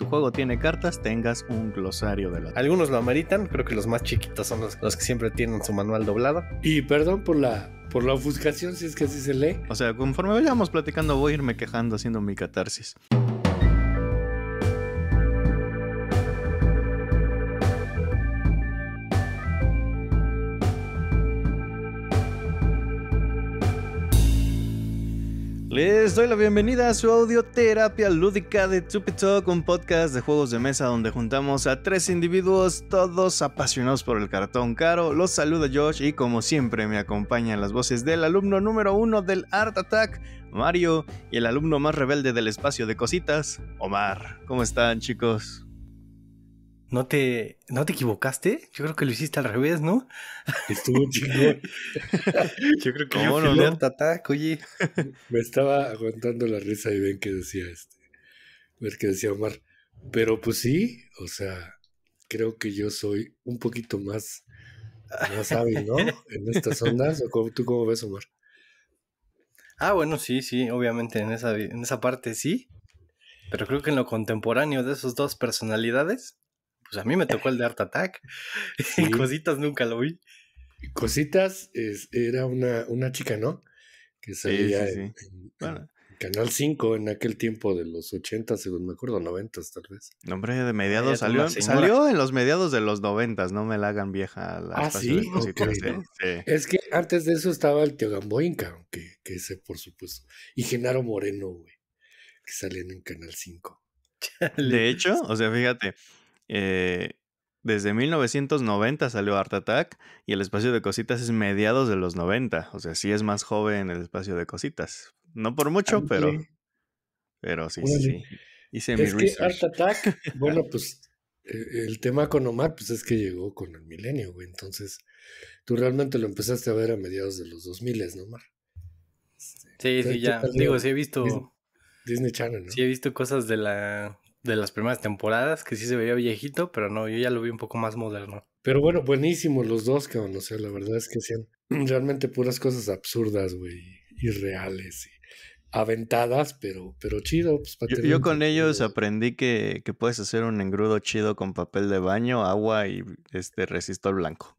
tu juego tiene cartas, tengas un glosario de los Algunos lo ameritan, creo que los más chiquitos son los, que siempre tienen su manual doblado. Y perdón por la por la ofuscación, si es que así se lee. O sea, conforme vayamos platicando, voy a irme quejando haciendo mi catarsis. les doy la bienvenida a su audioterapia lúdica de Tupi Talk, un podcast de juegos de mesa donde juntamos a tres individuos, todos apasionados por el cartón caro. Los saluda Josh y como siempre me acompañan las voces del alumno número uno del Art Attack, Mario, y el alumno más rebelde del espacio de cositas, Omar. ¿Cómo están chicos? ¿No te, ¿No te equivocaste? Yo creo que lo hiciste al revés, ¿no? Estuvo chingón. yo creo que yo no, no? Tata, Me estaba aguantando la risa y ven que decía este. Ver que decía Omar. Pero pues sí, o sea, creo que yo soy un poquito más, más hábil, ¿no? En estas ondas. ¿O tú cómo ves, Omar? Ah, bueno, sí, sí, obviamente en esa, en esa parte sí. Pero creo que en lo contemporáneo de esas dos personalidades, pues a mí me tocó el de Art Attack. cositas nunca lo vi. Cositas era una, una chica, ¿no? Que salía en, Canal 5 en aquel tiempo de los 80, según me acuerdo, 90 tal vez. Nombre de mediados salió, salió en los mediados de los 90, no me la hagan vieja. La ah, sí, Es que antes de eso estaba el Teo Gamboinca, que, que ese por supuesto. Y Genaro Moreno, güey, que salían en Canal 5. De hecho, o sea, fíjate, eh, desde 1990 salió Art Attack y el espacio de cositas es mediados de los 90. O sea, sí es más joven el espacio de cositas. No por mucho, pero. Pero sí, sí. Hice es mi que Art Attack, bueno, pues e-, el tema con Omar, pues es que llegó con el milenio, güey. Entonces, tú realmente lo empezaste a ver a mediados de los 2000, ¿no, Omar? Este, sí, sí ya. Digo, sí he visto. Disney Channel, ¿no? Sí he visto cosas de la de las primeras temporadas, que sí se veía viejito, pero no, yo ya lo vi un poco más moderno. Pero bueno, buenísimos los dos, cabrón. O sea, la verdad es que sean realmente puras cosas absurdas, güey, irreales y aventadas, pero, pero chido. Pues, yo, con ellos aprendí que, puedes hacer un engrudo chido con papel de baño, agua y este resistor blanco.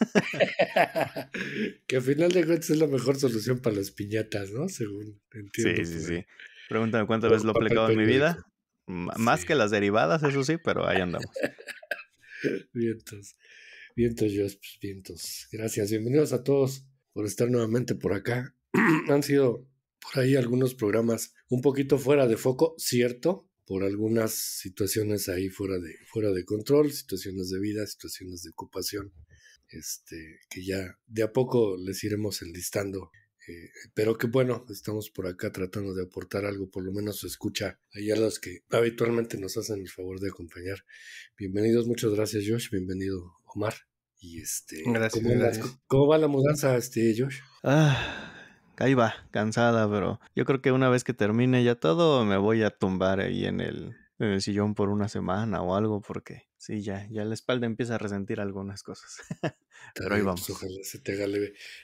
que al final de cuentas es la mejor solución para las piñatas, ¿no? Según entiendo. Sí, sí, sí. Pregúntame cuántas veces lo he aplicado en mi vida. Más que las derivadas, eso sí, pero ahí andamos. vientos, vientos, pues, vientos. Gracias, bienvenidos a todos por estar nuevamente por acá. Han sido por ahí algunos programas un poquito fuera de foco, cierto, por algunas situaciones ahí fuera de, fuera de control, situaciones de vida, situaciones de ocupación, este, que ya de a poco les iremos enlistando eh, pero que bueno, estamos por acá tratando de aportar algo, por lo menos se escucha a los que habitualmente nos hacen el favor de acompañar. Bienvenidos, muchas gracias Josh, bienvenido Omar. Y este, gracias, ¿cómo, va la mudanza, este, Josh? Ah, ahí va, cansada, pero yo creo que una vez que termine ya todo, me voy a tumbar ahí en el, en el sillón por una semana o algo, porque Sí, ya, ya la espalda empieza a resentir algunas cosas. Pero ahí pues, vamos.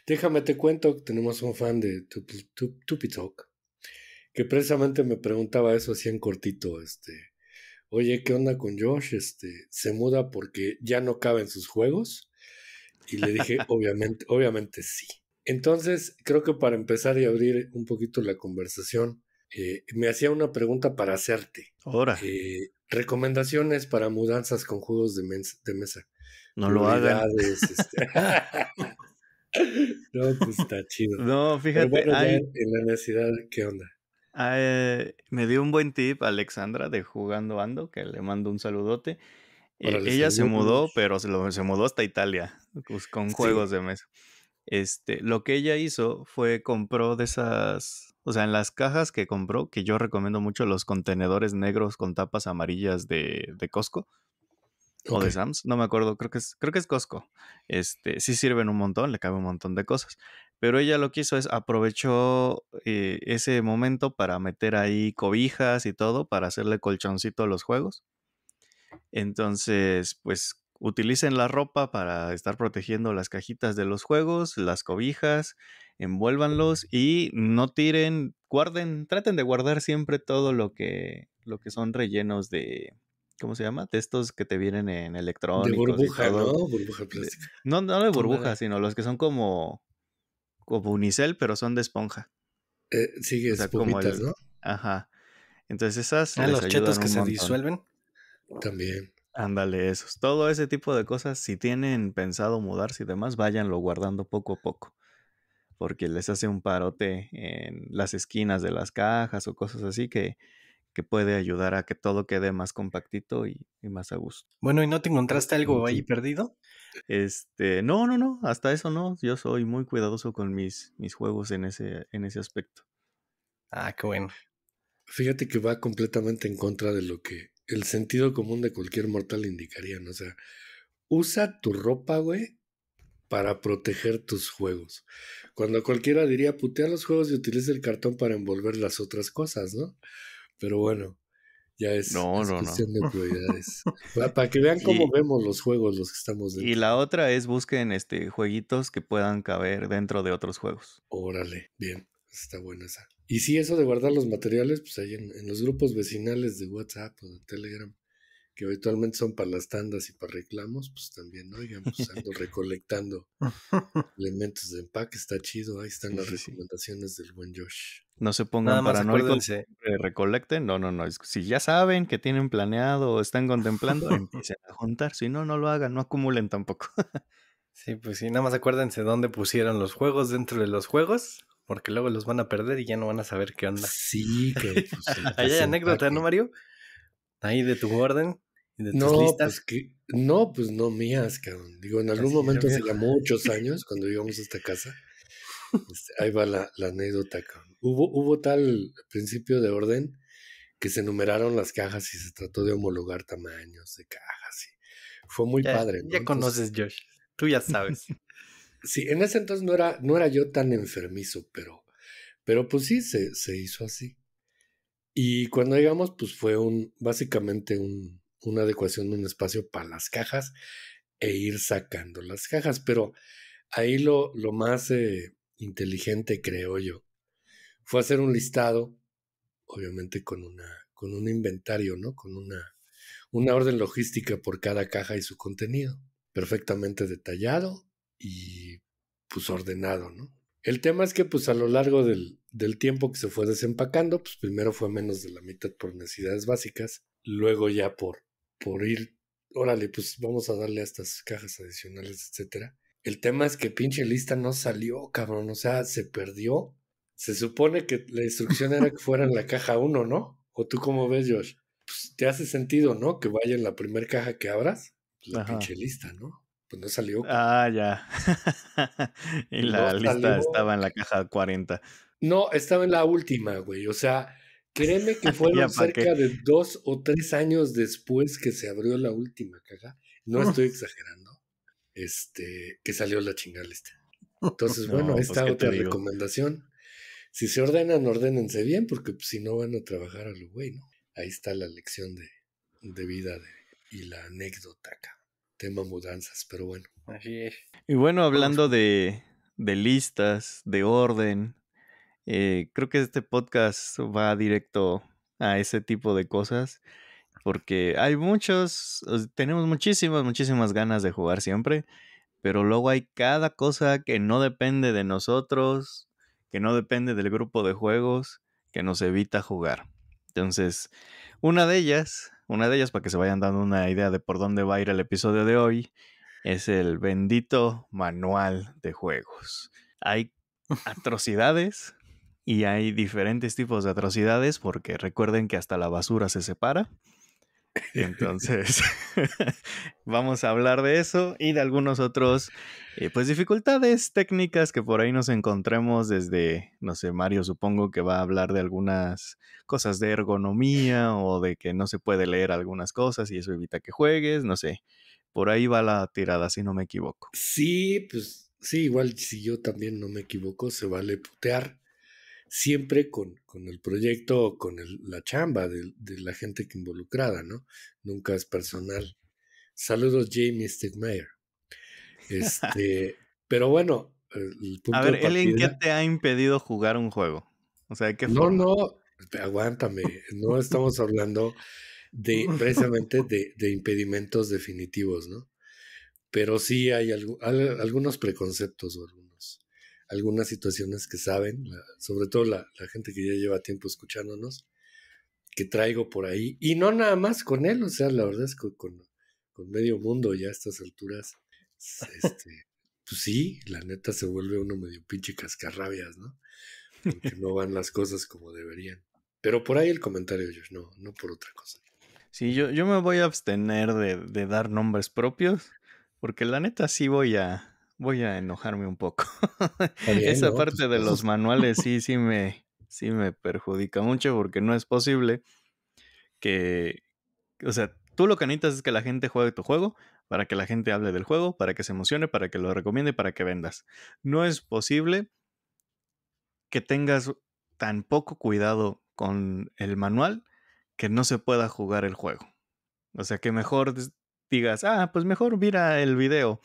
Déjame te cuento que tenemos un fan de pues, Tupitok que precisamente me preguntaba eso así en cortito, este, oye, ¿qué onda con Josh? Este, se muda porque ya no cabe en sus juegos. Y le dije, obviamente, obviamente sí. Entonces, creo que para empezar y abrir un poquito la conversación, eh, me hacía una pregunta para hacerte. Ahora. Recomendaciones para mudanzas con juegos de, mesa. No lo hagan. Este. no, pues está chido. No, fíjate. en la necesidad, ¿qué onda? Ah, eh, me dio un buen tip Alexandra de Jugando Ando, que le mando un saludote. Eh, ella se mudó, pero se, lo, mudó hasta Italia, pues, con juegos de mesa. Este, lo que ella hizo fue compró de esas o sea, en las cajas que compró, que yo recomiendo mucho los contenedores negros con tapas amarillas de, de Costco. O de Sam's, no me acuerdo, creo que es, creo que es Costco. Este, sí sirven un montón, le cabe un montón de cosas. Pero ella lo que hizo es aprovechó eh, ese momento para meter ahí cobijas y todo, para hacerle colchoncito a los juegos. Entonces, pues utilicen la ropa para estar protegiendo las cajitas de los juegos, las cobijas envuélvanlos y no tiren, guarden, traten de guardar siempre todo lo que, lo que son rellenos de, ¿cómo se llama? De estos que te vienen en electrónicos. De burbuja, ¿no? Burbuja eh, plástica. No, no de burbuja, sino los que son como, como unicel, pero son de esponja. Eh, sí, ¿no? Ajá. Entonces esas. Ah, los chetos que se disuelven. También. Ándale, esos. Todo ese tipo de cosas, si tienen pensado mudarse y demás, váyanlo guardando poco a poco porque les hace un parote en las esquinas de las cajas o cosas así que, puede ayudar a que todo quede más compactito y, más a gusto. Bueno, ¿y no te encontraste algo ahí perdido? Este, no, no, no, hasta eso no. Yo soy muy cuidadoso con mis, mis juegos en ese, en ese aspecto. Ah, qué bueno. Fíjate que va completamente en contra de lo que el sentido común de cualquier mortal indicaría, ¿no? O sea, usa tu ropa, güey, para proteger tus juegos. Cuando cualquiera diría putear los juegos y utilice el cartón para envolver las otras cosas, ¿no? Pero bueno, ya es, cuestión de prioridades. para, que vean cómo vemos los juegos los que estamos dentro. Y la otra es busquen este jueguitos que puedan caber dentro de otros juegos. Órale, bien, está buena esa. Y sí, eso de guardar los materiales, pues ahí en los grupos vecinales de WhatsApp o de Telegram, que habitualmente son para las tandas y para reclamos, pues también, ¿no? pues ando recolectando elementos de empaque, está chido, ahí están las recomendaciones del buen Josh. No se pongan se recolecten, no, no, no, si ya saben que tienen planeado o están contemplando, empiecen a juntar, si no, no lo hagan, no acumulen tampoco. sí, pues sí, nada más acuérdense dónde pusieron los juegos dentro de los juegos. Porque luego los van a perder y ya no van a saber qué onda. Sí, que. Pues, hay anécdota, ¿no, Mario? Ahí de tu orden, no, Pues no, pues no mías, cabrón. Digo, en algún momento, hace muchos años, cuando íbamos a esta casa, este, ahí va la, anécdota, cabrón. Hubo, hubo tal principio de orden que se enumeraron las cajas y se trató de homologar tamaños de cajas. fue muy padre. ¿no? Ya conoces, Josh. Tú ya sabes. sí, en ese entonces no era, no era yo tan enfermizo, pero, pero pues sí, se, se hizo así. Y cuando llegamos, pues fue un, básicamente un, una adecuación de un espacio para las cajas e ir sacando las cajas. Pero ahí lo, lo más eh, inteligente, creo yo, fue hacer un listado, obviamente con, una, con un inventario, ¿no? Con una, una orden logística por cada caja y su contenido, perfectamente detallado y pues ordenado, ¿no? El tema es que pues a lo largo del, del tiempo que se fue desempacando, pues primero fue menos de la mitad por necesidades básicas, luego ya por por ir, órale, pues vamos a darle a estas cajas adicionales, etcétera. El tema es que pinche lista no salió, cabrón, o sea, se perdió. Se supone que la instrucción era que fuera en la caja 1, ¿no? ¿O tú cómo ves, Josh? Pues te hace sentido, ¿no? Que vaya en la primera caja que abras, pues, la pinche lista, ¿no? Pues no salió. Ah, ya. y la lista estaba en la caja 40. No, estaba en la última, güey. O sea, Créeme que ah, fueron cerca de dos o tres años después que se abrió la última caja. No estoy exagerando. Este, que salió la lista Entonces, bueno, pues, esta otra recomendación. Si se ordenan, ordénense bien, porque pues, si no van a trabajar a lo güey, ¿no? Ahí está la lección de, vida y la anécdota acá. Tema mudanzas, pero bueno. Así Y bueno, hablando de, de listas, de orden, eh, creo que este podcast va directo a ese tipo de cosas porque hay muchos, tenemos muchísimas, muchísimas ganas de jugar siempre, pero luego hay cada cosa que no depende de nosotros, que no depende del grupo de juegos, que nos evita jugar. Entonces, una de ellas, una de ellas para que se vayan dando una idea de por dónde va a ir el episodio de hoy, es el bendito manual de juegos. Hay atrocidades y hay diferentes tipos de atrocidades porque recuerden que hasta la basura se separa. Entonces, vamos a hablar de eso y de algunos otros, eh, pues dificultades técnicas que por ahí nos encontremos desde, no sé, Mario supongo que va a hablar de algunas cosas de ergonomía o de que no se puede leer algunas cosas y eso evita que juegues, no sé, por ahí va la tirada si no me equivoco. Sí, pues sí, igual si yo también no me equivoco, se vale putear siempre con, el proyecto con la chamba de, la gente que involucrada, ¿no? Nunca es personal. Saludos, Jamie Stigmeyer. Este, pero bueno, el punto A ver, qué te ha impedido jugar un juego? O sea, ¿qué No, no, aguántame. No estamos hablando de precisamente de, impedimentos definitivos, ¿no? Pero sí hay algunos preconceptos o algunos algunas situaciones que saben, sobre todo la, la, gente que ya lleva tiempo escuchándonos, que traigo por ahí. Y no nada más con él, o sea, la verdad es que con, con medio mundo ya a estas alturas, este, pues sí, la neta se vuelve uno medio pinche cascarrabias, ¿no? Porque no van las cosas como deberían. Pero por ahí el comentario, Josh, no, no por otra cosa. Sí, yo, yo me voy a abstener de, de dar nombres propios, porque la neta sí voy a, voy a enojarme un poco. Esa parte de los manuales sí, sí me, sí me perjudica mucho porque no es posible que, o sea, tú lo que necesitas es que la gente juegue tu juego, para que la gente hable del juego, para que se emocione, para que lo recomiende, para que vendas. No es posible que tengas tan poco cuidado con el manual que no se pueda jugar el juego. O sea, que mejor digas, ah, pues mejor mira el video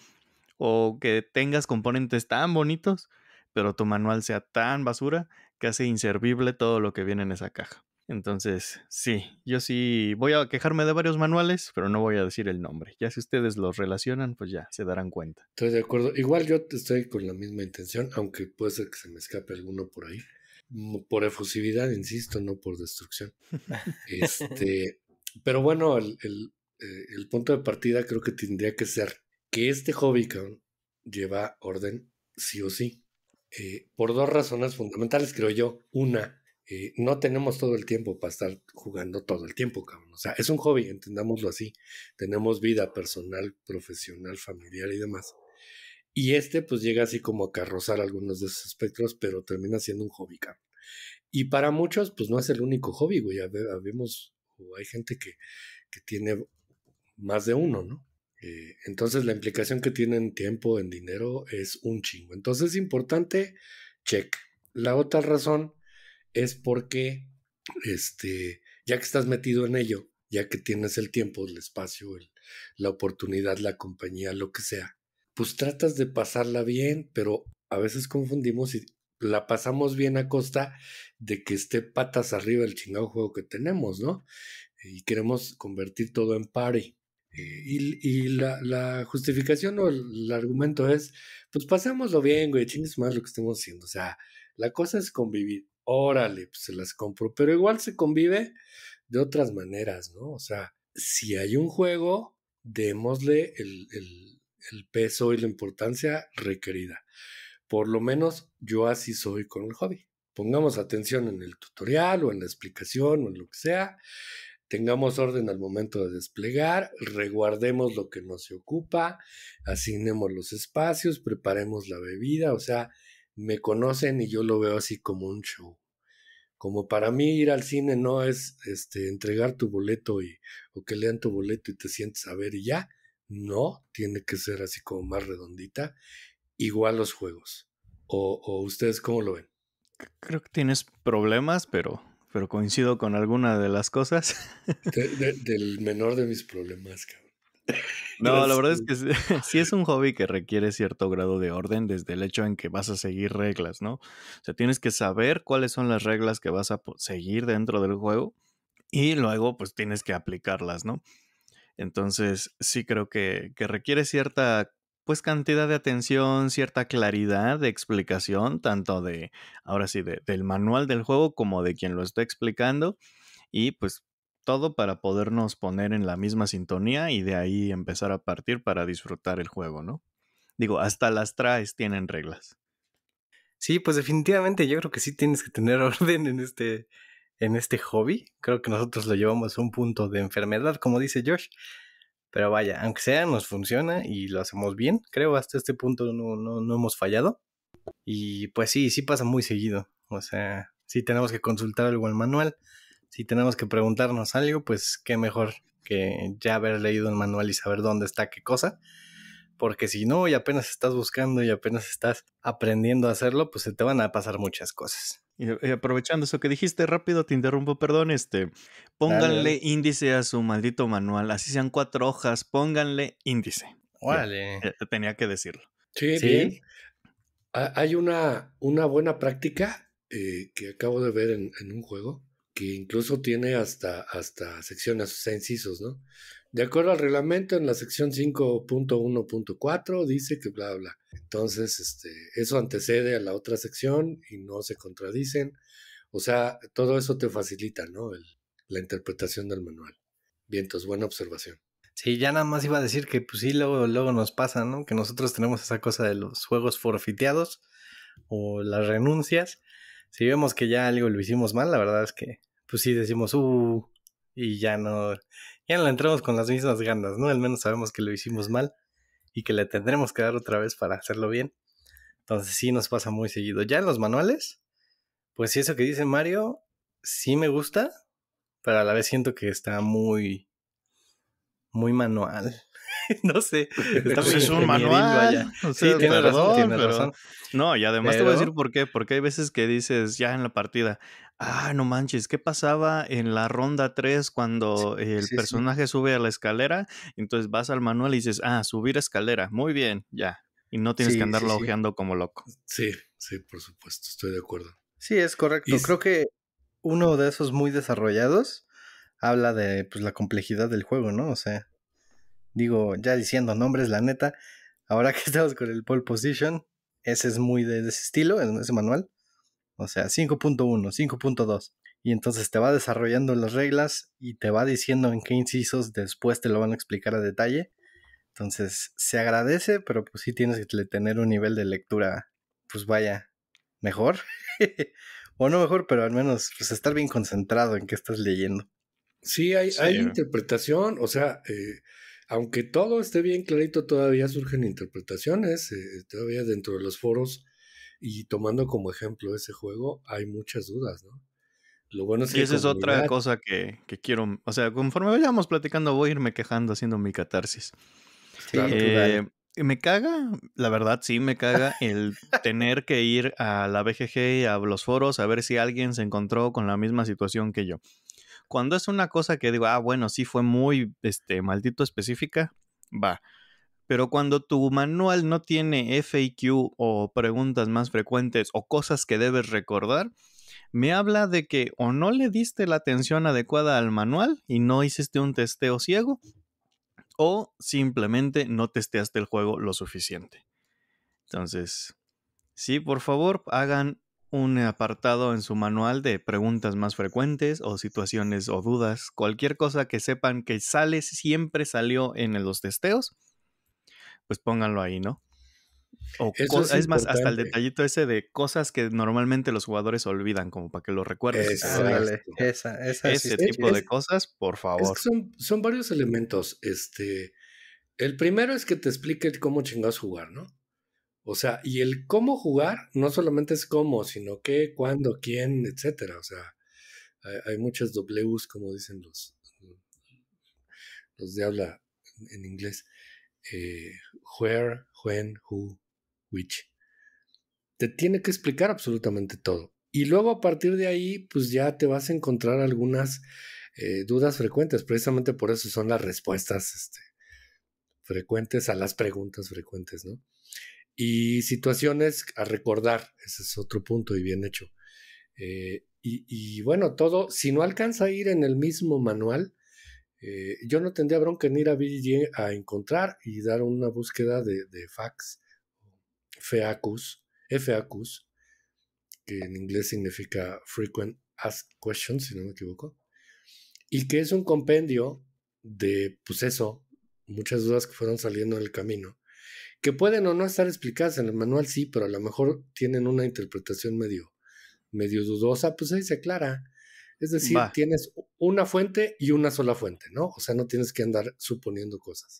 o que tengas componentes tan bonitos, pero tu manual sea tan basura que hace inservible todo lo que viene en esa caja. Entonces, sí, yo sí voy a quejarme de varios manuales, pero no voy a decir el nombre. Ya si ustedes los relacionan, pues ya se darán cuenta. Estoy de acuerdo. Igual yo estoy con la misma intención, aunque puede ser que se me escape alguno por ahí. Mm, por efusividad, insisto, no por destrucción. Este, pero bueno, eh, el punto de partida creo que tendría que ser que este hobby lleva orden sí o sí. Eh, por dos razones fundamentales, creo yo. Una, eh, no tenemos todo el tiempo para estar jugando todo el tiempo, cabrón. O sea, es un hobby, entendámoslo así. Tenemos vida personal, profesional, familiar y demás. Y este, pues llega así como a carrozar algunos de esos espectros, pero termina siendo un hobby, cabrón. Y para muchos, pues no es el único hobby, güey. Habemos, o hay gente que tiene más de uno, ¿no? Eh, entonces la implicación que tienen en tiempo, en dinero, es un chingo. Entonces es importante, check. La otra razón es porque, este, ya que estás metido en ello, ya que tienes el tiempo, el espacio, la oportunidad, la compañía, lo que sea, pues tratas de pasarla bien, pero a veces confundimos y la pasamos bien a costa de que esté patas arriba el chingado juego que tenemos, ¿no? Y queremos convertir todo en party. Eh, y, la, la, justificación o el, argumento es, pues pasémoslo bien, güey, chingues más lo que estemos haciendo. O sea, la cosa es convivir. Órale, pues se las compro. Pero igual se convive de otras maneras, ¿no? O sea, si hay un juego, démosle el, el, el peso y la importancia requerida. Por lo menos yo así soy con el hobby. Pongamos atención en el tutorial o en la explicación o en lo que sea tengamos orden al momento de desplegar, reguardemos lo que nos ocupa, asignemos los espacios, preparemos la bebida, o sea, me conocen y yo lo veo así como un show. Como para mí ir al cine no es este, entregar tu boleto y, o que lean tu boleto y te sientes a ver y ya, no, tiene que ser así como más redondita. Igual los juegos. ¿O, o ustedes cómo lo ven? Creo que tienes problemas, pero pero coincido con alguna de las cosas. del menor de mis problemas, cabrón. No, la verdad es este, que sí, es un hobby que requiere cierto grado de orden desde el hecho en que vas a seguir reglas, ¿no? O sea, tienes que saber cuáles son las reglas que vas a seguir dentro del juego y luego pues tienes que aplicarlas, ¿no? Entonces sí creo que, que requiere cierta pues cantidad de atención, cierta claridad de explicación, tanto de, ahora sí, del manual del juego como de quien lo está explicando, y pues todo para podernos poner en la misma sintonía y de ahí empezar a partir para disfrutar el juego, ¿no? Digo, hasta las traes tienen reglas. Sí, pues definitivamente yo creo que sí tienes que tener orden en este, en este hobby. Creo que nosotros lo llevamos a un punto de enfermedad, como dice Josh. Pero vaya, aunque sea, nos funciona y lo hacemos bien. Creo hasta este punto no, no, no hemos fallado. Y pues sí, sí pasa muy seguido. O sea, si tenemos que consultar algo en manual, si tenemos que preguntarnos algo, pues qué mejor que ya haber leído el manual y saber dónde está qué cosa. Porque si no, y apenas estás buscando y apenas estás aprendiendo a hacerlo, pues se te van a pasar muchas cosas. Y eh, aprovechando eso que dijiste, rápido te interrumpo, perdón, este, pónganle índice a su maldito manual, así sean cuatro hojas, pónganle índice. Órale. Tenía que decirlo. Sí, ¿Sí? Hay una, una buena práctica eh, que acabo de ver en, un juego que incluso tiene hasta, hasta secciones, o incisos, ¿no? De acuerdo al reglamento, en la sección 5.1.4 dice que bla, bla. Entonces, este, eso antecede a la otra sección y no se contradicen. O sea, todo eso te facilita, ¿no? El, la interpretación del manual. Vientos, buena observación. Sí, ya nada más iba a decir que pues sí, luego, luego nos pasa, ¿no? Que nosotros tenemos esa cosa de los juegos forfiteados o las renuncias. Si vemos que ya algo lo hicimos mal, la verdad es que pues sí decimos, uh, y ya no, ya no la entramos con las mismas ganas, ¿no? Al menos sabemos que lo hicimos mal y que le tendremos que dar otra vez para hacerlo bien. Entonces sí nos pasa muy seguido. Ya en los manuales, pues eso que dice Mario, sí me gusta, pero a la vez siento que está muy, muy manual. no sé. Pues es un manual. sí, tiene razón, No, y además te voy a decir por qué. Porque hay veces que dices ya en la partida, Ah, no manches, ¿qué pasaba en la ronda 3 cuando el personaje sube a la escalera? Entonces vas al manual y dices, ah, subir escalera, muy bien, ya. Y no tienes que andarlo ojeando como loco. Sí, sí, por supuesto, estoy de acuerdo. Sí, es correcto. Yo Creo que uno de esos muy desarrollados habla de pues, la complejidad del juego, ¿no? O sea, digo, ya diciendo nombres, la neta, ahora que estamos con el pole position, ese es muy de ese estilo, ese manual o sea, 5.1, 5.2. Y entonces te va desarrollando las reglas y te va diciendo en qué incisos después te lo van a explicar a detalle. Entonces, se agradece, pero pues sí tienes que tener un nivel de lectura, pues vaya, mejor. o no mejor, pero al menos pues estar bien concentrado en qué estás leyendo. Sí, hay, interpretación, o sea, eh, aunque todo esté bien clarito, todavía surgen interpretaciones, eh, todavía dentro de los foros y tomando como ejemplo ese juego, hay muchas dudas, ¿no? Lo bueno es y esa es otra cosa que, quiero, o sea, conforme vayamos platicando voy a irme quejando haciendo mi catarsis. Eh, me caga, la verdad sí me caga el tener que ir a la BGG y a los foros a ver si alguien se encontró con la misma situación que yo. Cuando es una cosa que digo, ah, bueno, sí fue muy, este, maldito específica, va. Pero cuando tu manual no tiene FAQ o preguntas más frecuentes o cosas que debes recordar, me habla de que o no le diste la atención adecuada al manual y no hiciste un testeo ciego, o simplemente no testeaste el juego lo suficiente. Entonces, sí, por favor, hagan un apartado en su manual de preguntas más frecuentes o situaciones o dudas, cualquier cosa que sepan que sale, siempre salió en los testeos pues pónganlo ahí, ¿no? O es, más, hasta el detallito ese de cosas que normalmente los jugadores olvidan, como para que lo recuerdes. Ese tipo de cosas, por favor. son, varios elementos. Este, el primero es que te explique cómo chingados jugar, ¿no? O sea, y el cómo jugar no solamente es cómo, sino qué, cuándo, quién, etcétera. O sea, hay, hay muchas Ws, como dicen los, los de habla en inglés. Eh, where, when, who, which. Te tiene que explicar absolutamente todo. Y luego a partir de ahí, pues ya te vas a encontrar algunas eh, dudas frecuentes. Precisamente por eso son las respuestas este, frecuentes a las preguntas frecuentes, ¿no? Y situaciones a recordar, ese es otro punto y bien hecho. Eh, y, bueno, todo, si no alcanza a ir en el mismo manual, eh, yo no tendría bronca en ir a BGG a encontrar y dar una búsqueda de, fax, FAQs, FAQs, que en inglés significa Frequent ask Questions, si no me equivoco, y que es un compendio de, pues eso, muchas dudas que fueron saliendo en el camino, que pueden o no estar explicadas en el manual, sí, pero a lo mejor tienen una interpretación medio, medio dudosa, pues ahí se aclara. Es decir, tienes una fuente y una sola fuente, ¿no? O sea, no tienes que andar suponiendo cosas.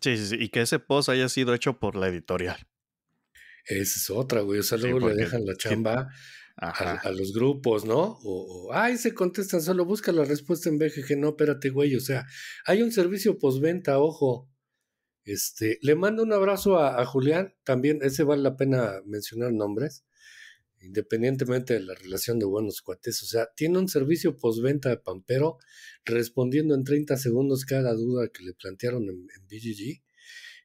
Sí, sí, sí. Y que ese post haya sido hecho por la editorial. Esa es otra, güey. O sea, luego le dejan la chamba a, los grupos, ¿no? O, ay, se contestan solo, busca la respuesta en BGG. No, espérate, güey. O sea, hay un servicio postventa, ojo. Este, le mando un abrazo a, a Julián, también, ese vale la pena mencionar nombres independientemente de la relación de buenos cuates. O sea, tiene un servicio postventa de Pampero respondiendo en 30 segundos cada duda que le plantearon en, BGG,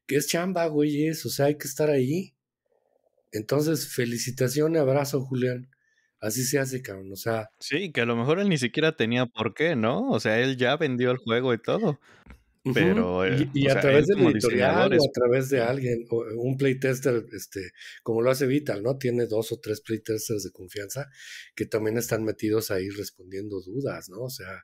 que es chamba, es, o sea, hay que estar ahí. Entonces, felicitaciones, abrazo, Julián. Así se hace, cabrón, o sea. Sí, que a lo mejor él ni siquiera tenía por qué, ¿no? O sea, él ya vendió el juego y todo. Pero, eh, y, a través del editorial o a través de alguien, o eh, un playtester, este, como lo hace Vital, ¿no? Tiene dos o tres playtesters de confianza que también están metidos ahí respondiendo dudas, ¿no? O sea,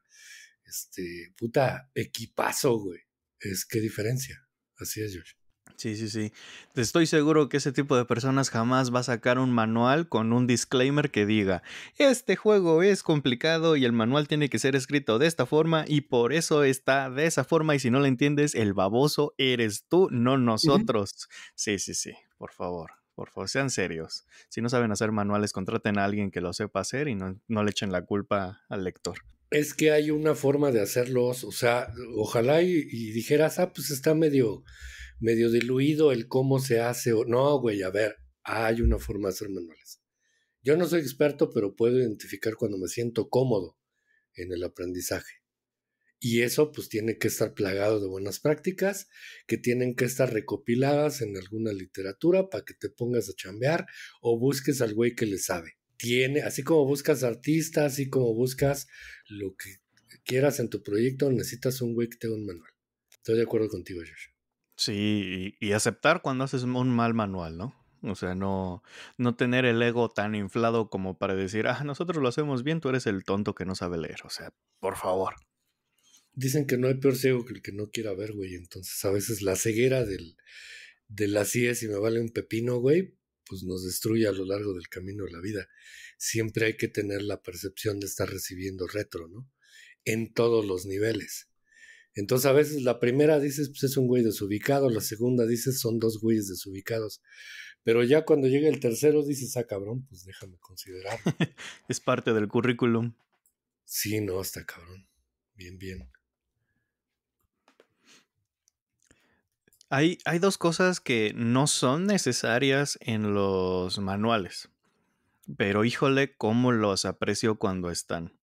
este, puta, equipazo, güey. Es qué diferencia. Así es, George. Sí, sí, sí. Estoy seguro que ese tipo de personas jamás va a sacar un manual con un disclaimer que diga, este juego es complicado y el manual tiene que ser escrito de esta forma y por eso está de esa forma y si no lo entiendes, el baboso eres tú, no nosotros. Sí, sí, sí, por favor. Por favor, sean serios. Si no saben hacer manuales, contraten a alguien que lo sepa hacer y no, le echen la culpa al lector. Es que hay una forma de hacerlos, o sea, ojalá y dijeras, ah, pues está medio, medio diluido el cómo se hace. O... No, güey, a ver, hay una forma de hacer manuales. Yo no soy experto, pero puedo identificar cuando me siento cómodo en el aprendizaje. Y eso pues tiene que estar plagado de buenas prácticas, que tienen que estar recopiladas en alguna literatura para que te pongas a chambear o busques al güey que le sabe. Tiene, así como buscas artistas, así como buscas lo que quieras en tu proyecto, necesitas un güey que tenga un manual. Estoy de acuerdo contigo, Sí, y, aceptar cuando haces un mal manual, ¿no? O sea, no, tener el ego tan inflado como para decir, ah, nosotros lo hacemos bien, tú eres el tonto que no sabe leer. O sea, por favor. Dicen que no hay peor ciego que el que no quiera ver, güey. Entonces, a veces la ceguera del, del así es y me vale un pepino, güey, pues nos destruye a lo largo del camino de la vida. Siempre hay que tener la percepción de estar recibiendo retro, ¿no? En todos los niveles entonces a veces la primera dices, pues es un güey desubicado, la segunda dices, son dos güeyes desubicados. Pero ya cuando llega el tercero dices, ah, cabrón, pues déjame considerar. es parte del currículum. Sí, no, está cabrón. Bien, bien. Hay, hay dos cosas que no son necesarias en los manuales. Pero híjole, cómo los aprecio cuando están.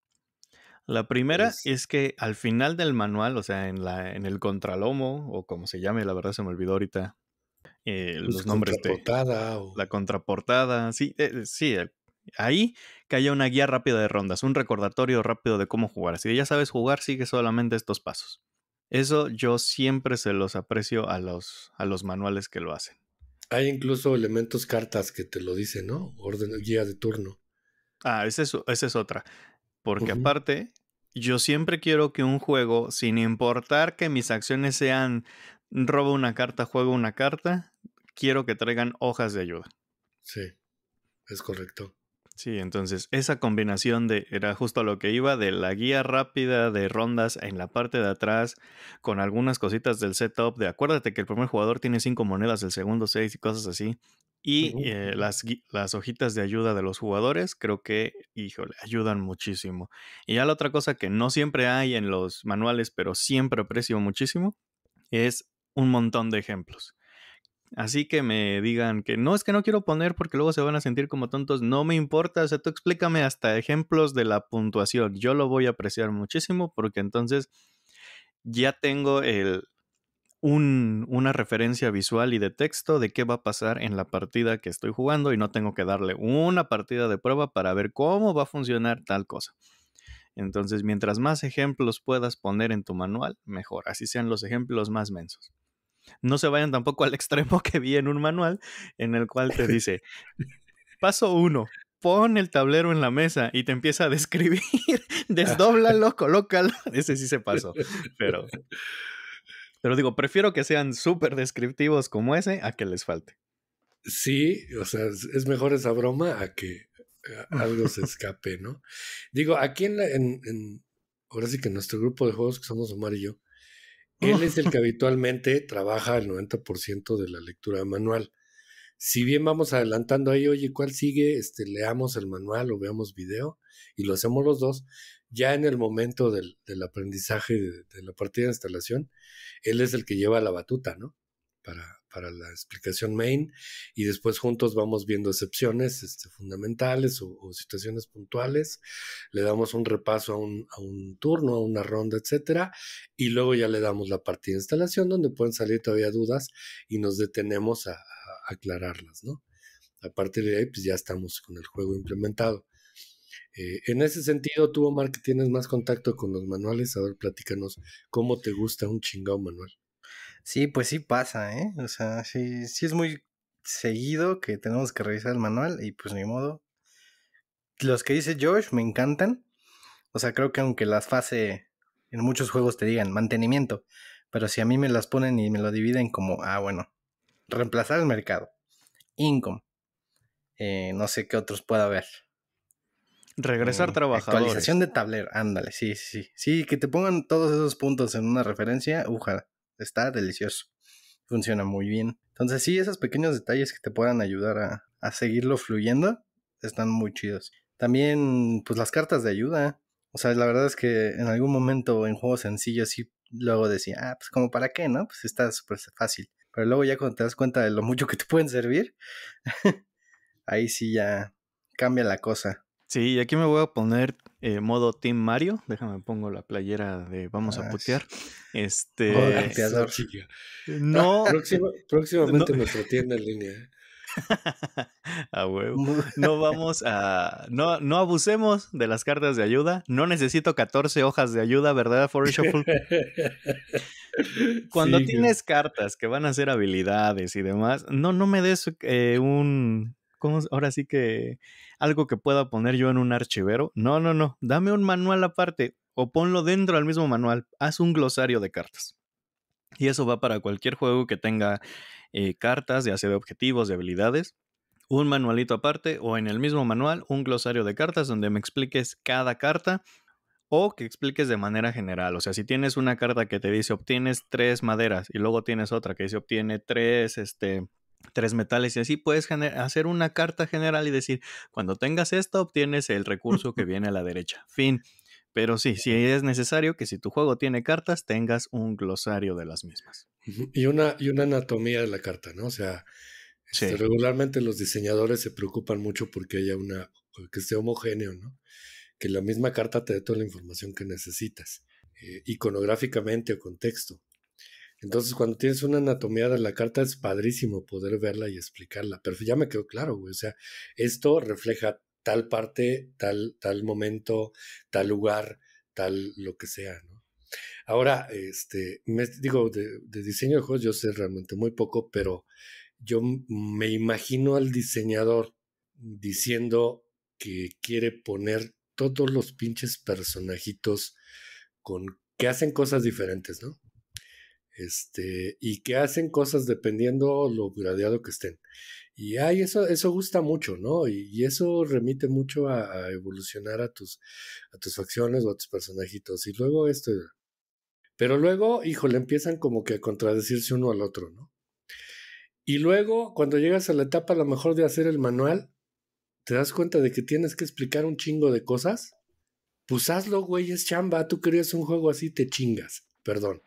La primera es... que al final del manual, o sea, en, la, en el contralomo, o como se llame, la verdad se me olvidó ahorita, eh, pues, los nombres de la contraportada, sí, eh, eh, sí, ahí que haya una guía rápida de rondas, un recordatorio rápido de cómo jugar. Si ya sabes jugar, sigue solamente estos pasos. Eso yo siempre se los aprecio a los, a los manuales que lo hacen. Hay incluso elementos cartas que te lo dicen, ¿no? Orden, guía de turno. Ah, es, esa es otra. Porque aparte, yo siempre quiero que un juego, sin importar que mis acciones sean robo una carta, juego una carta, quiero que traigan hojas de ayuda. Sí, es correcto. Sí, entonces esa combinación de era justo lo que iba de la guía rápida de rondas en la parte de atrás con algunas cositas del setup de acuérdate que el primer jugador tiene cinco monedas, el segundo seis y cosas así. Y eh, las, las, hojitas de ayuda de los jugadores creo que, híjole, ayudan muchísimo. Y ya la otra cosa que no siempre hay en los manuales, pero siempre aprecio muchísimo, es un montón de ejemplos. Así que me digan que no es que no quiero poner porque luego se van a sentir como tontos, no me importa, o sea, tú explícame hasta ejemplos de la puntuación. Yo lo voy a apreciar muchísimo porque entonces ya tengo el, una referencia visual y de texto de qué va a pasar en la partida que estoy jugando y no tengo que darle una partida de prueba para ver cómo va a funcionar tal cosa. Entonces, mientras más ejemplos puedas poner en tu manual, mejor. Así sean los ejemplos más mensos. No se vayan tampoco al extremo que vi en un manual en el cual te dice, paso uno, pon el tablero en la mesa y te empieza a describir, ah. desdóblalo, colócalo. Ese sí se pasó, pero pero digo, prefiero que sean súper descriptivos como ese a que les falte. Sí, o sea, es mejor esa broma a que algo se escape, ¿no? Digo, aquí en, ahora sí que en nuestro grupo de juegos que somos Omar y yo, él es el que habitualmente trabaja el 90% de la lectura manual. Si bien vamos adelantando ahí, oye, ¿cuál sigue? Este, leamos el manual o veamos video y lo hacemos los dos, ya en el momento del, aprendizaje de, la partida de instalación, él es el que lleva la batuta, ¿no? Para, la explicación main y después juntos vamos viendo excepciones este, fundamentales o, situaciones puntuales, le damos un repaso a un, turno, a una ronda, etcétera, y luego ya le damos la partida de instalación donde pueden salir todavía dudas y nos detenemos a, a aclararlas, ¿no? A partir de ahí, pues ya estamos con el juego implementado. Eh, en ese sentido, tú, Omar, que tienes más contacto con los manuales, a ver, platícanos cómo te gusta un chingado manual. Sí, pues sí pasa, ¿eh? O sea, sí, sí es muy seguido que tenemos que revisar el manual y pues ni modo. Los que dice George me encantan. O sea, creo que aunque las fase en muchos juegos te digan mantenimiento, pero si a mí me las ponen y me lo dividen como, ah, bueno, reemplazar el mercado, income, eh, no sé qué otros pueda haber. Regresar eh, trabajador Actualización de tablero, ándale, sí, sí, sí. que te pongan todos esos puntos en una referencia, uja, está delicioso. Funciona muy bien. Entonces, sí, esos pequeños detalles que te puedan ayudar a, seguirlo fluyendo están muy chidos. También, pues las cartas de ayuda. O sea, la verdad es que en algún momento en juegos sencillos sí luego decía, ah, pues como para qué, ¿no? Pues está súper fácil. Pero luego ya cuando te das cuenta de lo mucho que te pueden servir, ahí sí ya cambia la cosa. Sí, aquí me voy a poner eh, modo Team Mario. Déjame pongo la playera de vamos a ah, putear. Este. no. próximamente nuestra tienda en línea. ¿eh? a huevo. No vamos a. No, abusemos de las cartas de ayuda. No necesito 14 hojas de ayuda, ¿verdad, For Shuffle? Cuando tienes cartas que van a ser habilidades y demás, no, no me des eh, un ahora sí que algo que pueda poner yo en un archivero. No, no, no, dame un manual aparte o ponlo dentro del mismo manual, haz un glosario de cartas. Y eso va para cualquier juego que tenga eh, cartas, ya sea de objetivos, de habilidades, un manualito aparte o en el mismo manual un glosario de cartas donde me expliques cada carta o que expliques de manera general. O sea, si tienes una carta que te dice obtienes tres maderas y luego tienes otra que dice obtiene tres, este, tres metales y así puedes hacer una carta general y decir, cuando tengas esta obtienes el recurso que viene a la derecha. Fin. Pero sí, sí es necesario que si tu juego tiene cartas, tengas un glosario de las mismas. Y una, y una anatomía de la carta, ¿no? O sea, este, regularmente los diseñadores se preocupan mucho porque haya una, que esté homogéneo, ¿no? Que la misma carta te dé toda la información que necesitas, eh, iconográficamente o con texto. Entonces, cuando tienes una anatomía de la carta, es padrísimo poder verla y explicarla. Pero ya me quedó claro, güey. O sea, esto refleja tal parte, tal, tal momento, tal lugar, tal lo que sea, ¿no? Ahora, este, me, digo, de, diseño de juegos yo sé realmente muy poco, pero yo me imagino al diseñador diciendo que quiere poner todos los pinches personajitos con que hacen cosas diferentes, ¿no? este, y que hacen cosas dependiendo lo gradeado que estén. Y ay, eso, eso gusta mucho, ¿no? Y, eso remite mucho a, evolucionar a tus, a tus facciones o a tus personajitos. Y luego esto. Pero luego, híjole, empiezan como que a contradecirse uno al otro, ¿no? Y luego, cuando llegas a la etapa a lo mejor de hacer el manual, te das cuenta de que tienes que explicar un chingo de cosas. Pues hazlo, güey, es chamba. Tú querías un juego así, te chingas. Perdón.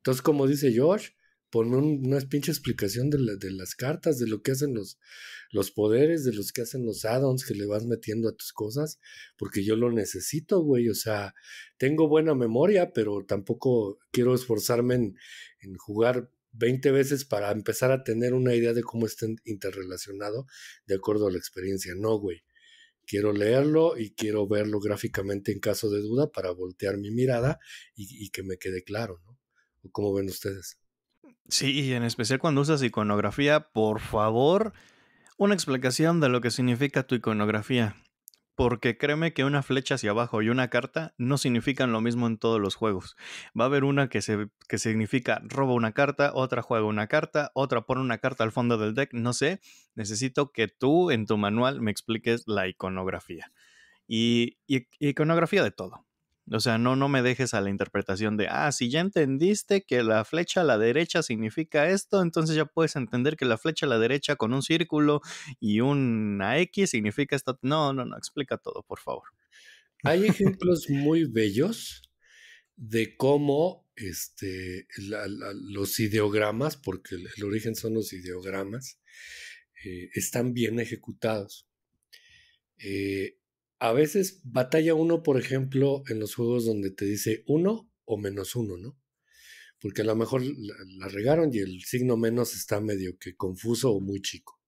Entonces, como dice George, ponme una pinche explicación de, las cartas, de lo que hacen los, poderes, de los que hacen los add-ons que le vas metiendo a tus cosas, porque yo lo necesito, güey. O sea, tengo buena memoria, pero tampoco quiero esforzarme en, jugar 20 veces para empezar a tener una idea de cómo están interrelacionado de acuerdo a la experiencia. No, güey. Quiero leerlo y quiero verlo gráficamente en caso de duda para voltear mi mirada y que me quede claro, ¿no? cómo ven ustedes? Sí, y en especial cuando usas iconografía, por favor, una explicación de lo que significa tu iconografía. Porque créeme que una flecha hacia abajo y una carta no significan lo mismo en todos los juegos. Va a haber una que, se, significa roba una carta, otra juega una carta, otra pone una carta al fondo del deck, no sé. Necesito que tú en tu manual me expliques la iconografía. y iconografía de todo. O sea, no, no me dejes a la interpretación de, ah, si ya entendiste que la flecha a la derecha significa esto, entonces ya puedes entender que la flecha a la derecha con un círculo y una X significa esto. No, no, no, explica todo, por favor. Hay ejemplos muy bellos de cómo este, los ideogramas, porque el, origen son los ideogramas, eh, están bien ejecutados. Eh, a veces batalla uno, por ejemplo, en los juegos donde te dice uno o menos uno, ¿no? Porque a lo mejor la, regaron y el signo menos está medio que confuso o muy chico.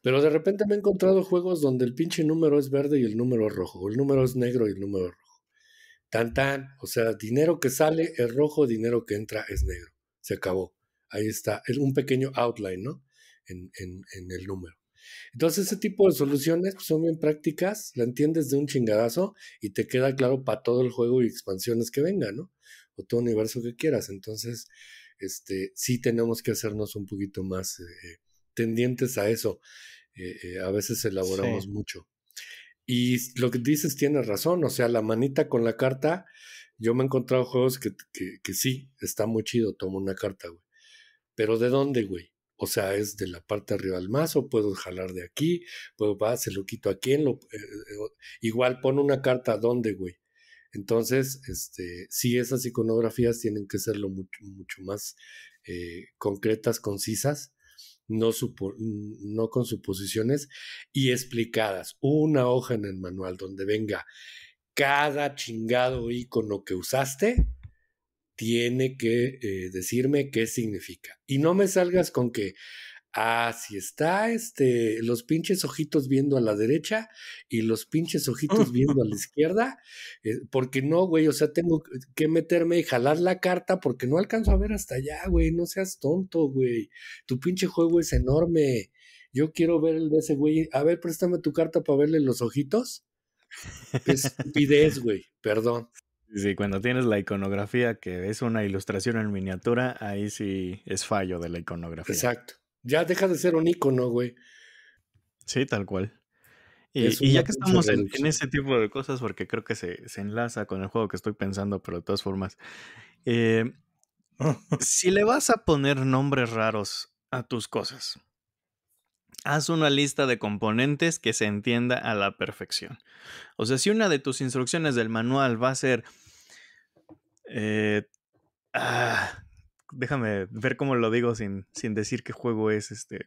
Pero de repente me he encontrado juegos donde el pinche número es verde y el número es rojo, o el número es negro y el número es rojo. Tan tan, o sea, dinero que sale es rojo, dinero que entra es negro. Se acabó. Ahí está, es un pequeño outline, ¿no? En, en, en el número. Entonces, ese tipo de soluciones pues, son bien prácticas, la entiendes de un chingadazo y te queda claro para todo el juego y expansiones que vengan, ¿no? O todo universo que quieras. Entonces, este, sí tenemos que hacernos un poquito más eh, tendientes a eso. Eh, eh, a veces elaboramos mucho. Y lo que dices tiene razón, o sea, la manita con la carta, yo me he encontrado juegos que, sí, está muy chido, tomo una carta, güey. Pero ¿de dónde, güey? O sea, es de la parte arriba del mazo, puedo jalar de aquí, puedo, va, se lo quito aquí, lo, eh, eh, igual pone una carta dónde, güey. Entonces, este, sí, esas iconografías tienen que serlo mucho, mucho más eh, concretas, concisas, no, no con suposiciones y explicadas. Una hoja en el manual donde venga cada chingado icono que usaste, tiene que eh, decirme qué significa. Y no me salgas con que, ah, si está este, los pinches ojitos viendo a la derecha y los pinches ojitos viendo a la izquierda, eh, porque no, güey, o sea, tengo que meterme y jalar la carta porque no alcanzo a ver hasta allá, güey, no seas tonto, güey, tu pinche juego es enorme. Yo quiero ver el de ese güey. A ver, préstame tu carta para verle los ojitos. Estupidez, güey, perdón. Sí, cuando tienes la iconografía que es una ilustración en miniatura, ahí sí es fallo de la iconografía. Exacto. Ya deja de ser un icono, güey. Sí, tal cual. Y, ya que estamos en, ese tipo de cosas, porque creo que se, enlaza con el juego que estoy pensando, pero de todas formas, eh, si le vas a poner nombres raros a tus cosas, haz una lista de componentes que se entienda a la perfección. O sea, si una de tus instrucciones del manual va a ser eh, ah, déjame ver cómo lo digo sin, sin decir qué juego es este.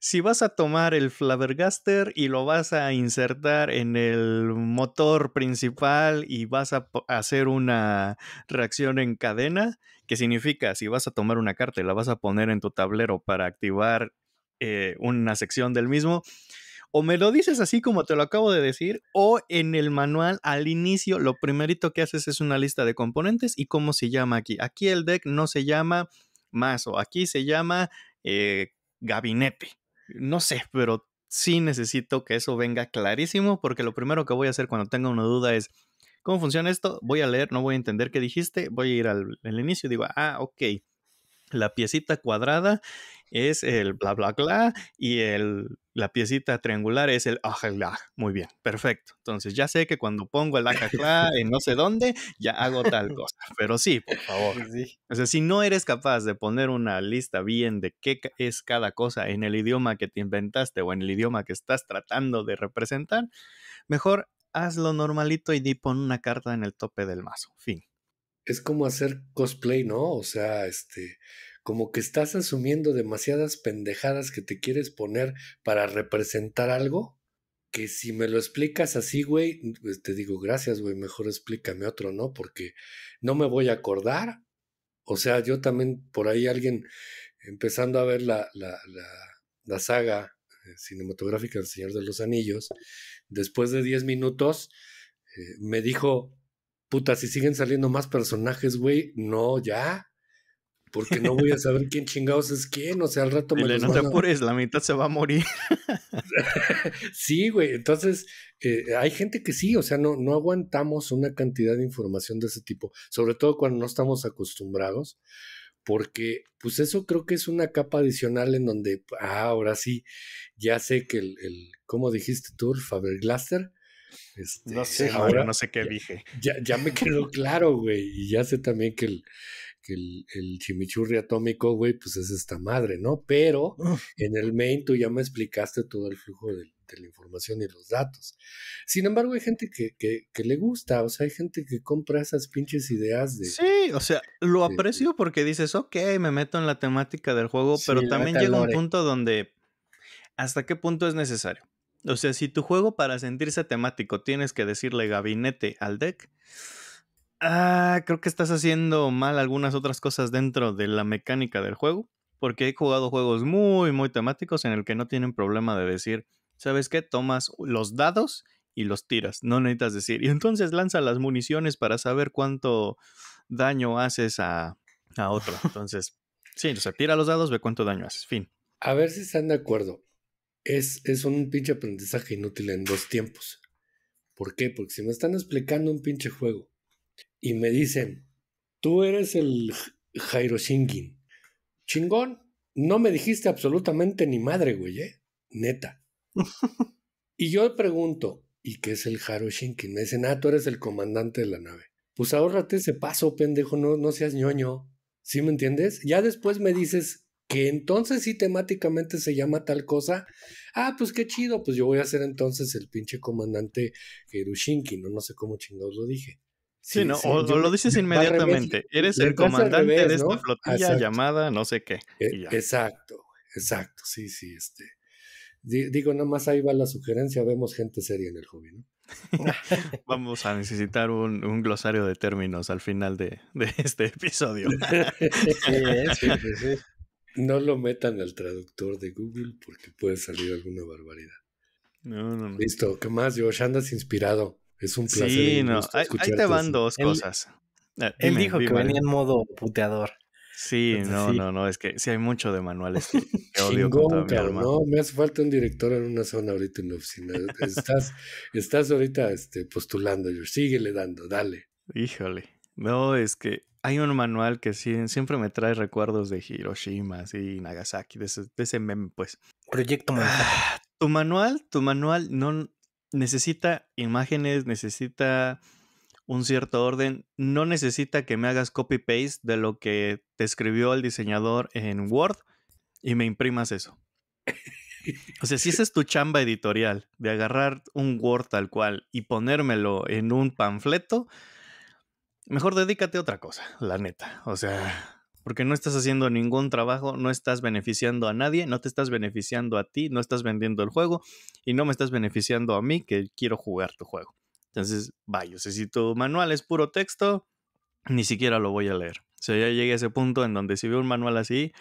Si vas a tomar el Flavergaster y lo vas a insertar en el motor principal y vas a hacer una reacción en cadena, que significa si vas a tomar una carta y la vas a poner en tu tablero para activar eh, una sección del mismo, o me lo dices así como te lo acabo de decir, o en el manual al inicio lo primerito que haces es una lista de componentes y cómo se llama aquí. Aquí el deck no se llama o aquí se llama eh, gabinete. No sé, pero sí necesito que eso venga clarísimo porque lo primero que voy a hacer cuando tenga una duda es, ¿cómo funciona esto? Voy a leer, no voy a entender qué dijiste, voy a ir al inicio y digo, ah, ok. La piecita cuadrada es el bla bla bla y el la piecita triangular es el ajalá. Muy bien, perfecto. Entonces ya sé que cuando pongo el ajalá en no sé dónde, ya hago tal cosa. Pero sí, por favor. Pues o sea, si no eres capaz de poner una lista bien de qué es cada cosa en el idioma que te inventaste o en el idioma que estás tratando de representar, mejor hazlo normalito y di pon una carta en el tope del mazo. Fin. Es como hacer cosplay, ¿no? O sea, este, como que estás asumiendo demasiadas pendejadas que te quieres poner para representar algo, que si me lo explicas así, güey, pues, te digo gracias, güey, mejor explícame otro, ¿no? Porque no me voy a acordar. O sea, yo también por ahí alguien empezando a ver la, saga eh, cinematográfica del Señor de los Anillos, después de 10 minutos, eh, me dijo, puta, si siguen saliendo más personajes, güey, no, ya, porque no voy a saber quién chingados es quién, o sea, al rato me los no te apures, la mitad se va a morir. sí, güey, entonces eh, hay gente que sí, o sea, no, no aguantamos una cantidad de información de ese tipo, sobre todo cuando no estamos acostumbrados, porque pues eso creo que es una capa adicional en donde, ah, ahora sí, ya sé que el, el ¿cómo dijiste tú? El faber este, no sé, ahora, no sé qué dije. Ya, ya me quedó claro, güey. Y ya sé también que el, que el, chimichurri atómico, güey, pues es esta madre, ¿no? Pero en el main tú ya me explicaste todo el flujo de, la información y los datos. Sin embargo, hay gente que, le gusta, o sea, hay gente que compra esas pinches ideas de... Sí, o sea, lo aprecio porque dices, ok, me meto en la temática del juego, pero también llega un punto donde... ¿Hasta qué punto es necesario? O sea, si tu juego para sentirse temático tienes que decirle gabinete al deck, ah, creo que estás haciendo mal algunas otras cosas dentro de la mecánica del juego, porque he jugado juegos muy, muy temáticos en el que no tienen problema de decir, ¿sabes qué? Tomas los dados y los tiras, no necesitas decir, y entonces lanza las municiones para saber cuánto daño haces a, a otro. Entonces, sí, o sea, tira los dados, ve cuánto daño haces, fin. A ver si están de acuerdo. Es, es un pinche aprendizaje inútil en dos tiempos. ¿Por qué? Porque si me están explicando un pinche juego y me dicen, tú eres el Jairo Chingón, no me dijiste absolutamente ni madre, güey, ¿eh? Neta. y yo pregunto, ¿y qué es el Jairo Me dicen, ah, tú eres el comandante de la nave. Pues ahórrate ese paso, pendejo, no, no seas ñoño. ¿Sí me entiendes? Ya después me dices que entonces sí temáticamente se llama tal cosa. Ah, pues qué chido, pues yo voy a ser entonces el pinche comandante Hiroshinki, no, no sé cómo chingados lo dije. Sí, no, o, lo dices inmediatamente. Eres el comandante de esta flotilla llamada no sé qué. E exacto, exacto, sí, sí, este. Digo, más ahí va la sugerencia, vemos gente seria en el hobby, ¿no? Vamos a necesitar un, glosario de términos al final de, este episodio. sí, no lo metan al traductor de Google porque puede salir alguna barbaridad. No, no, no. Listo, ¿qué más, Josh? Andas inspirado. Es un placer. Sí, no. Ahí, te van dos cosas. Eh, él, dijo que venía en modo puteador. Sí, no, no, no, es que sí hay mucho de manuales odio Chingón, No, me hace falta un director en una zona ahorita en la oficina. Estás, estás ahorita este, postulando, yo síguele dando, dale. Híjole. No, es que hay un manual que siempre me trae recuerdos de Hiroshima, así, Nagasaki, de ese, meme, pues. Proyecto manual. Ah, tu manual, tu manual, no, necesita imágenes, necesita un cierto orden, no necesita que me hagas copy-paste de lo que te escribió el diseñador en Word y me imprimas eso. O sea, si esa es tu chamba editorial, de agarrar un Word tal cual y ponérmelo en un panfleto, mejor dedícate a otra cosa, la neta. O sea, porque no estás haciendo ningún trabajo, no estás beneficiando a nadie, no te estás beneficiando a ti, no estás vendiendo el juego y no me estás beneficiando a mí que quiero jugar tu juego. Entonces, vaya, si tu manual es puro texto, ni siquiera lo voy a leer. O sea, ya llegué a ese punto en donde si veo un manual así,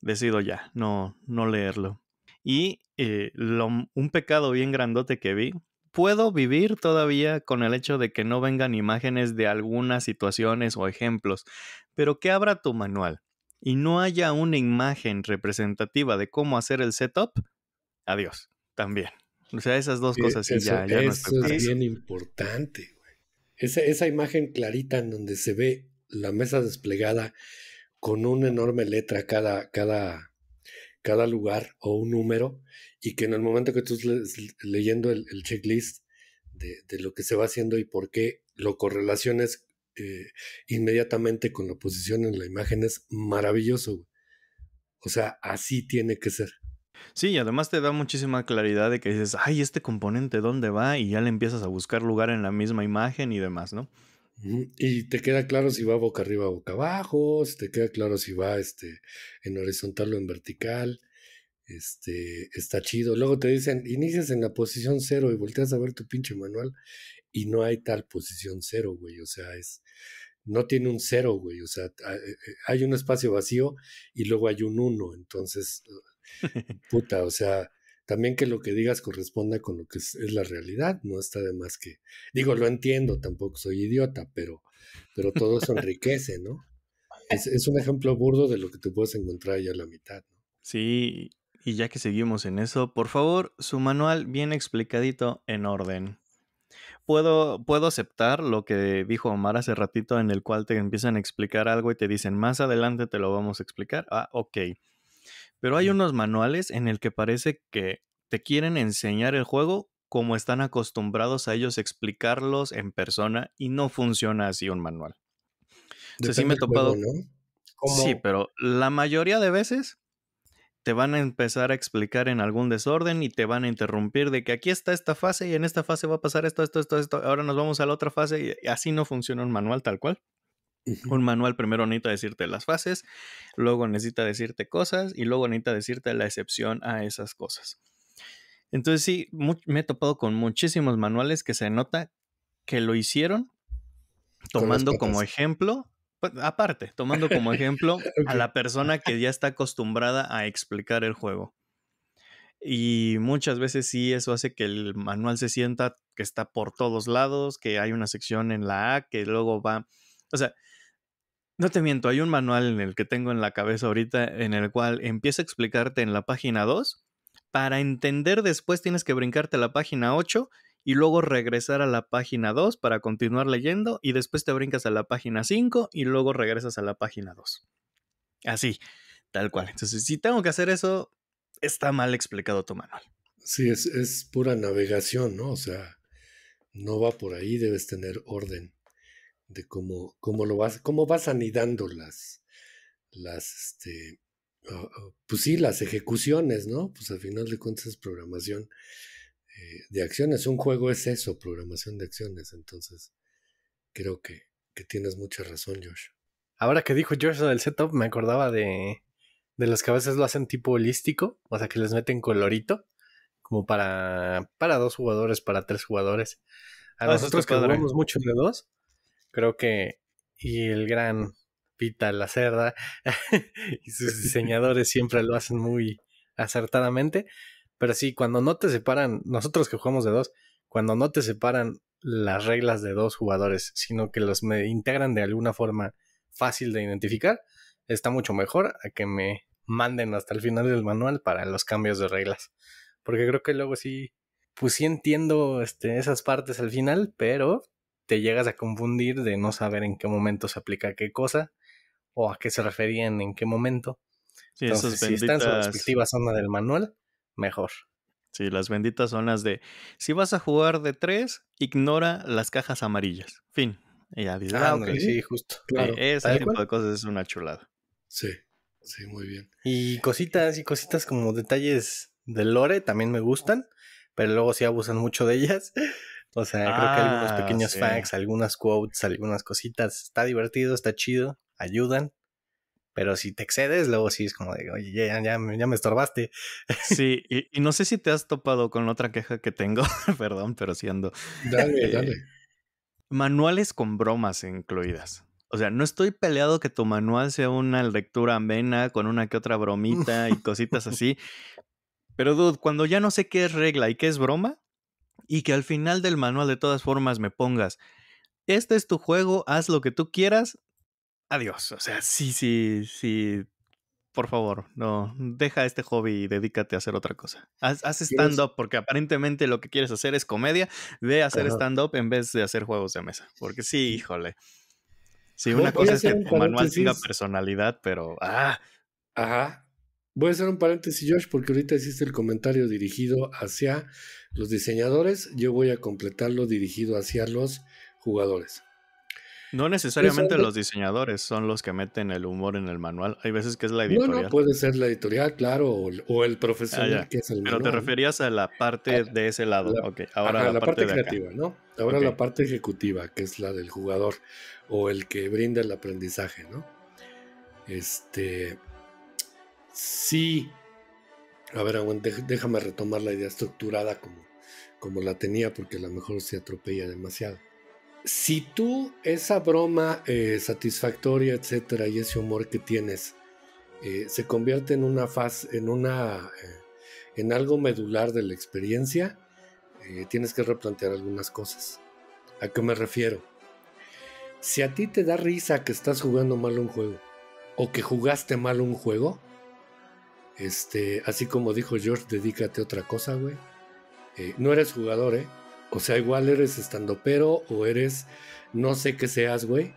decido ya, no, no leerlo. Y eh, un pecado bien grandote que vi puedo vivir todavía con el hecho de que no vengan imágenes de algunas situaciones o ejemplos, pero que abra tu manual y no haya una imagen representativa de cómo hacer el setup, adiós, también. O sea, esas dos cosas sí, ya, eso es bien importante. Esa, imagen clarita en donde se ve la mesa desplegada con una enorme letra cada, cada cada lugar o un número y que en el momento que tú estés leyendo el, checklist de, lo que se va haciendo y por qué lo correlaciones eh, inmediatamente con la posición en la imagen es maravilloso. O sea, así tiene que ser. Sí, y además te da muchísima claridad de que dices, ay, este componente, ¿dónde va? Y ya le empiezas a buscar lugar en la misma imagen y demás, ¿no? Y te queda claro si va boca arriba o boca abajo, si te queda claro si va este, en horizontal o en vertical. Este, está chido. Luego te dicen, inicias en la posición cero y volteas a ver tu pinche manual y no hay tal posición cero, güey. O sea, es, no tiene un cero, güey. O sea, eh, eh, hay un espacio vacío y luego hay un uno. Entonces, puta, o sea, también que lo que digas corresponda con lo que es, la realidad, no está de más que, digo, lo entiendo, tampoco soy idiota, pero, pero todo eso enriquece, ¿no? Es, un ejemplo burdo de lo que tú puedes encontrar ya a la mitad, ¿no? Sí, y ya que seguimos en eso, por favor, su manual bien explicadito en orden. Puedo, puedo, aceptar lo que dijo Omar hace ratito, en el cual te empiezan a explicar algo y te dicen, más adelante te lo vamos a explicar. Ah, ok. Pero hay unos manuales en el que parece que te quieren enseñar el juego como están acostumbrados a ellos explicarlos en persona y no funciona así un manual. sí me topado. Sí, pero la mayoría de veces te van a empezar a explicar en algún desorden y te van a interrumpir de que aquí está esta fase y en esta fase va a pasar esto, esto, esto, esto. Ahora nos vamos a la otra fase y así no funciona un manual tal cual. Un manual primero necesita decirte las fases, luego necesita decirte cosas y luego necesita decirte la excepción a esas cosas. Entonces sí, me he topado con muchísimos manuales que se nota que lo hicieron tomando como ejemplo, pues, aparte, tomando como ejemplo a la persona que ya está acostumbrada a explicar el juego. Y muchas veces sí, eso hace que el manual se sienta que está por todos lados, que hay una sección en la A que luego va... O sea, no te miento, hay un manual en el que tengo en la cabeza ahorita en el cual empieza a explicarte en la página 2. Para entender después tienes que brincarte a la página 8 y luego regresar a la página 2 para continuar leyendo y después te brincas a la página 5 y luego regresas a la página 2. Así, tal cual. Entonces, si tengo que hacer eso, está mal explicado tu manual. Sí, es, es pura navegación, ¿no? O sea, no va por ahí, debes tener orden de cómo, cómo lo vas, cómo vas anidando las, este, ah, ah, pues sí, las ejecuciones, ¿no? Pues al final de cuentas es programación eh, de acciones. Un juego es eso, programación de acciones. Entonces, creo que, tienes mucha razón, Josh. Ahora que dijo Josh del setup, me acordaba de, de los que a veces lo hacen tipo holístico, o sea que les meten colorito, como para, para dos jugadores, para tres jugadores. A ah, nosotros que jugamos mucho de dos, creo que y el gran Pita la cerda y sus diseñadores siempre lo hacen muy acertadamente. Pero sí, cuando no te separan, nosotros que jugamos de dos, cuando no te separan las reglas de dos jugadores, sino que los me integran de alguna forma fácil de identificar, está mucho mejor a que me manden hasta el final del manual para los cambios de reglas. Porque creo que luego sí, pues sí entiendo este, esas partes al final, pero te llegas a confundir de no saber en qué momento se aplica qué cosa o a qué se referían en qué momento. Entonces, si está en su respectiva zona del manual, mejor. Sí, las benditas zonas de si vas a jugar de tres, ignora las cajas amarillas. Fin. Y ya ah, sí, justo. Eh, ese tipo de cosas es una chulada. Sí, sí, muy bien. Y cositas y cositas como detalles de lore también me gustan, pero luego sí abusan mucho de ellas. O sea, creo que algunos ah, pequeños facts, algunas quotes, algunas cositas. Está divertido, está chido, ayudan. Pero si te excedes, luego sí es como de, oye, ya, ya, me estorbaste. Sí, y, no sé si te has topado con otra queja que tengo, perdón, pero siendo. Dale, eh, dale. Manuales con bromas incluidas. O sea, no estoy peleado que tu manual sea una lectura amena con una que otra bromita y cositas así. Pero, dude, cuando ya no sé qué es regla y qué es broma, y que al final del manual de todas formas me pongas, este es tu juego, haz lo que tú quieras, adiós. O sea, sí, sí, sí. Por favor, no, deja este hobby y dedícate a hacer otra cosa. Haz, stand-up, porque aparentemente lo que quieres hacer es comedia, ve a hacer stand-up en vez de hacer juegos de mesa. Porque sí, híjole. Sí, una cosa es que tu manual siga personalidad, pero. ¡Ah! Ajá. Voy a hacer un paréntesis, Josh, porque ahorita hiciste el comentario dirigido hacia los diseñadores. Yo voy a completarlo dirigido hacia los jugadores. No necesariamente los diseñadores son los que meten el humor en el manual. Hay veces que es la editorial. No, puede ser la editorial, claro, o, el profesional ah, que es el Pero te referías a la parte ah, de ese lado. ahora la, parte, creativa, ¿no? Ahora la parte ejecutiva, que es la del jugador o el que brinda el aprendizaje, ¿no? Este, sí. A ver, déjame retomar la idea estructurada como, como la tenía, porque a lo mejor se atropella demasiado. Si tú esa broma eh, satisfactoria, etcétera, y ese humor que tienes, eh, se convierte en una faz, en una, eh, en algo medular de la experiencia, tienes que replantear algunas cosas. ¿A qué me refiero? Si a ti te da risa que estás jugando mal un juego o que jugaste mal un juego, este, así como dijo George, dedícate a otra cosa, güey. Eh, no eres jugador, ¿eh? O sea, igual eres estando pero o eres no sé qué seas, güey.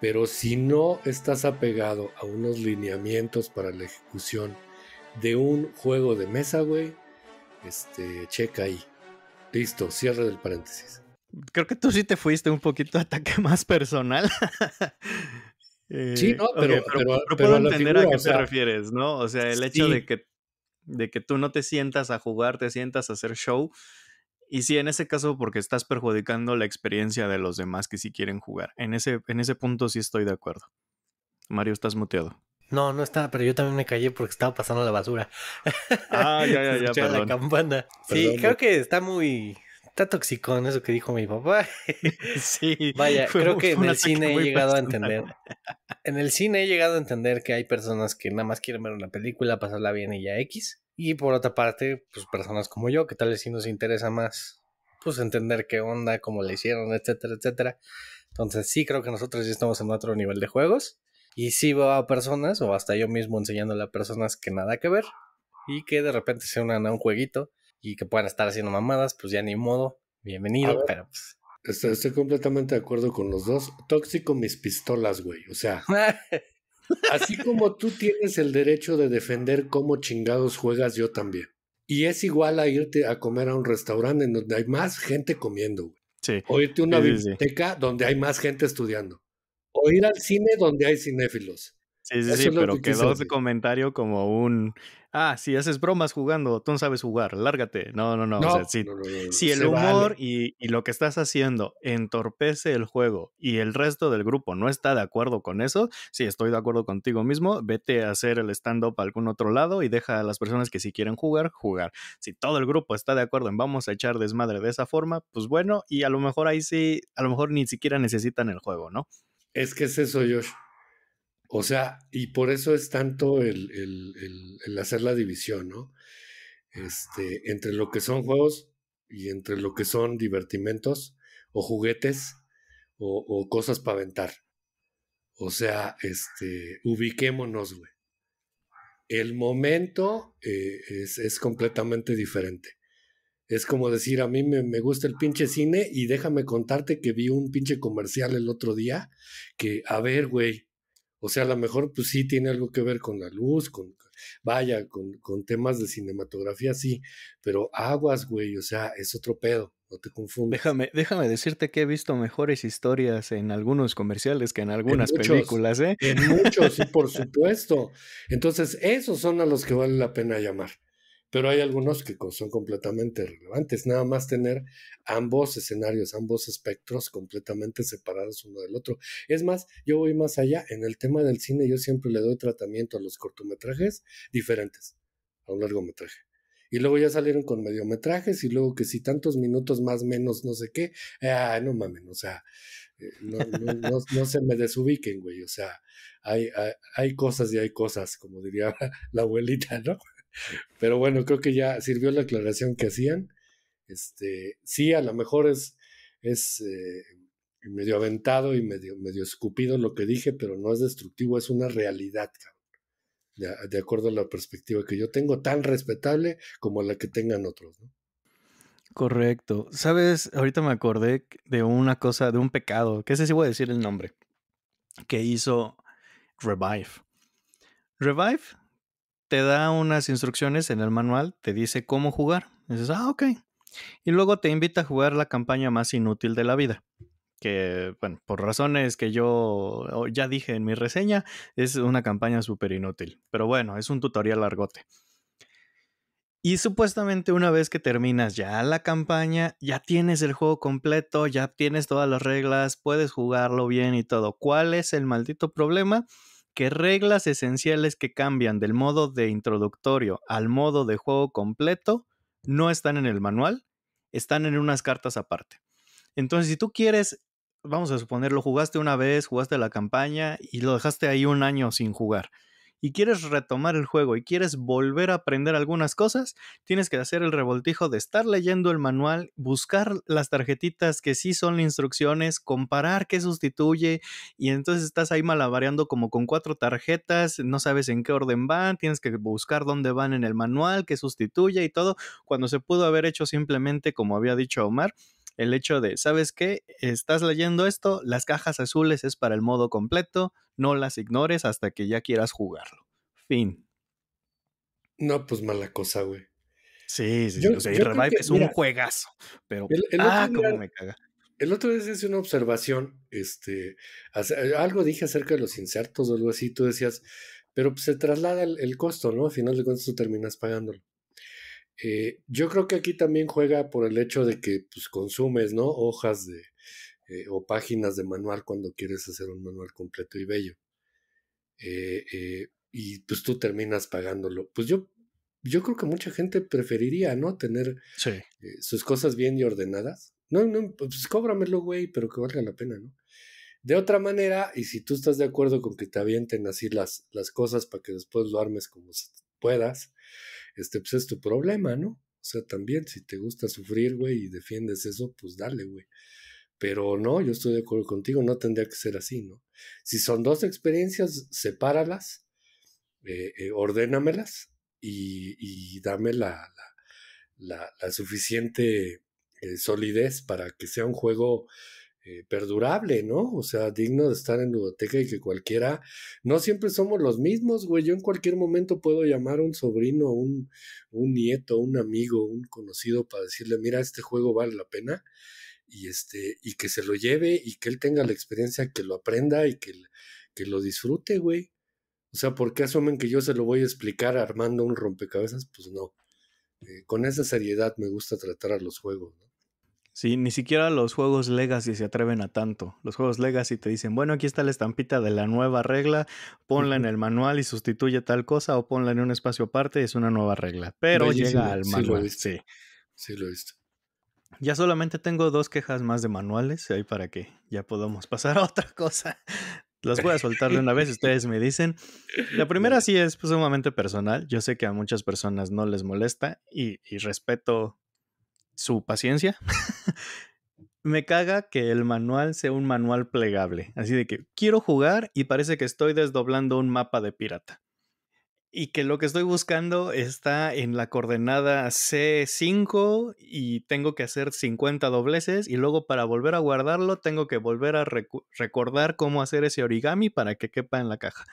Pero si no estás apegado a unos lineamientos para la ejecución de un juego de mesa, güey, este, checa ahí. Listo, cierre del paréntesis. Creo que tú sí te fuiste un poquito de ataque más personal. sí, eh, no, pero, puedo entender a, qué te refieres, ¿no? O sea, el hecho de, que, de que tú no te sientas a jugar, te sientas a hacer show. Y sí, en ese caso, porque estás perjudicando la experiencia de los demás que sí quieren jugar. En ese, en ese punto sí estoy de acuerdo. Mario, estás muteado. No, no está, pero yo también me callé porque estaba pasando la basura. Ah, ya, ya, ya. sí, creo que está muy, está toxicón eso que dijo mi papá. sí. Vaya, creo que en el cine he llegado a entender. En el cine he llegado a entender que hay personas que nada más quieren ver una película, pasarla bien y ya X. Y por otra parte, pues personas como yo, que tal vez sí nos interesa más, pues entender qué onda, cómo le hicieron, etcétera, etcétera. Entonces sí creo que nosotros ya estamos en otro nivel de juegos. Y sí veo a personas, o hasta yo mismo enseñándole a personas que nada que ver, y que de repente se unan a un jueguito y que puedan estar haciendo mamadas, pues ya ni modo, bienvenido, pero pues. Estoy, completamente de acuerdo con los dos. Tóxico mis pistolas, güey. O sea, así como tú tienes el derecho de defender cómo chingados juegas, yo también. Y es igual a irte a comer a un restaurante en donde hay más gente comiendo, güey. Sí. O irte a una biblioteca donde hay más gente estudiando. O ir al cine donde hay cinéfilos. Sí, sí, sí, pero quedó ese comentario como un ah, si haces bromas jugando, tú no sabes jugar, lárgate. No, no, no. si, el humor y, lo que estás haciendo entorpece el juego y el resto del grupo no está de acuerdo con eso, si estoy de acuerdo contigo mismo, vete a hacer el stand-up a algún otro lado y deja a las personas que si quieren jugar, jugar. Si todo el grupo está de acuerdo en vamos a echar desmadre de esa forma, pues bueno, y a lo mejor ahí sí, a lo mejor ni siquiera necesitan el juego, ¿no? Es que es eso, Josh. O sea, y por eso es tanto el, hacer la división, ¿no? Este, entre lo que son juegos y entre lo que son divertimentos o juguetes o, cosas para aventar. O sea, este, ubiquémonos, güey. El momento eh, es, completamente diferente. Es como decir, a mí me, me, gusta el pinche cine y déjame contarte que vi un pinche comercial el otro día que, a ver, güey, o sea, a lo mejor pues sí tiene algo que ver con la luz, con, vaya, con, con temas de cinematografía, sí, pero aguas, güey, o sea, es otro pedo, no te confundas. Déjame, déjame decirte que he visto mejores historias en algunos comerciales que en algunas películas, ¿eh? En muchos, sí, por supuesto. Entonces, esos son a los que vale la pena llamar pero hay algunos que son completamente relevantes. Nada más tener ambos escenarios, ambos espectros completamente separados uno del otro. Es más, yo voy más allá. En el tema del cine yo siempre le doy tratamiento a los cortometrajes diferentes a un largometraje. Y luego ya salieron con mediometrajes y luego que si tantos minutos más menos no sé qué, ah, no mamen, o sea, eh, no, no, se me desubiquen, güey, o sea, hay, hay, hay cosas y hay cosas, como diría la abuelita, ¿no? Pero bueno, creo que ya sirvió la aclaración que hacían. Este, sí, a lo mejor es, es eh, medio aventado y medio, medio escupido lo que dije, pero no es destructivo, es una realidad, De, acuerdo a la perspectiva que yo tengo, tan respetable como la que tengan otros, Correcto. Sabes, ahorita me acordé de una cosa, de un pecado, que sé si voy a decir el nombre, que hizo Revive. Revive te da unas instrucciones en el manual, te dice cómo jugar. Y dices, ah, ok. Y luego te invita a jugar la campaña más inútil de la vida. Que, bueno, por razones que yo ya dije en mi reseña, es una campaña súper inútil. Pero bueno, es un tutorial largote. Y supuestamente una vez que terminas ya la campaña, ya tienes el juego completo, ya tienes todas las reglas, puedes jugarlo bien y todo. ¿Cuál es el maldito problema? que reglas esenciales que cambian del modo de introductorio al modo de juego completo no están en el manual, están en unas cartas aparte. Entonces, si tú quieres, vamos a suponer, lo jugaste una vez, jugaste la campaña y lo dejaste ahí un año sin jugar y quieres retomar el juego y quieres volver a aprender algunas cosas, tienes que hacer el revoltijo de estar leyendo el manual, buscar las tarjetitas que sí son instrucciones, comparar qué sustituye y entonces estás ahí malabareando como con cuatro tarjetas, no sabes en qué orden van, tienes que buscar dónde van en el manual, qué sustituye y todo, cuando se pudo haber hecho simplemente como había dicho Omar el hecho de, ¿sabes qué? Estás leyendo esto, las cajas azules es para el modo completo, no las ignores hasta que ya quieras jugarlo. Fin. No, pues mala cosa, güey. Sí, sí, O y Revive es un juegazo, pero el, ah, cómo me caga. El otro día hice una observación, este, eh, algo dije acerca de los insertos o algo así, tú decías, pero pues, se traslada el, costo, ¿no? Al final de cuentas tú terminas pagándolo. Eh, yo creo que aquí también juega por el hecho de que pues, consumes, ¿no? Hojas de, eh, o páginas de manual cuando quieres hacer un manual completo y bello. Eh, eh, y pues tú terminas pagándolo. Pues yo, yo creo que mucha gente preferiría, ¿no? Tener eh, sus cosas bien y ordenadas. No, no, pues cóbramelo, güey, pero que valga la pena, ¿no? De otra manera, y si tú estás de acuerdo con que te avienten así las, las cosas para que después lo armes como puedas, este, pues es tu problema, ¿no? O sea, también si te gusta sufrir, güey, y defiendes eso, pues dale, güey. Pero no, yo estoy de acuerdo contigo, no tendría que ser así, ¿no? Si son dos experiencias, sepáralas, eh, eh ordénamelas y, y, dame la, la, la, suficiente eh, solidez para que sea un juego eh, perdurable, ¿no? O sea, digno de estar en ludoteca y que cualquiera, no siempre somos los mismos, güey, yo en cualquier momento puedo llamar a un sobrino, un, un nieto, un amigo, un conocido para decirle, mira, este juego vale la pena y este y que se lo lleve y que él tenga la experiencia, que lo aprenda y que, que lo disfrute, güey. O sea, ¿por qué asumen que yo se lo voy a explicar armando un rompecabezas? Pues no. Eh, con esa seriedad me gusta tratar a los juegos, ¿no? Sí, ni siquiera los juegos Legacy se atreven a tanto. Los juegos Legacy te dicen, bueno, aquí está la estampita de la nueva regla, ponla en el manual y sustituye tal cosa o ponla en un espacio aparte, es una nueva regla. Pero llega al manual. Lo sí, lo he visto. Ya solamente tengo dos quejas más de manuales, ahí para que ya podamos pasar a otra cosa. Las voy a soltar de una vez, ustedes me dicen. La primera sí es pues, sumamente personal. Yo sé que a muchas personas no les molesta y respeto su paciencia. me caga que el manual sea un manual plegable. Así de que quiero jugar y parece que estoy desdoblando un mapa de pirata y que lo que estoy buscando está en la coordenada C5 y tengo que hacer 50 dobleces y luego para volver a guardarlo tengo que volver a recordar cómo hacer ese origami para que quepa en la caja.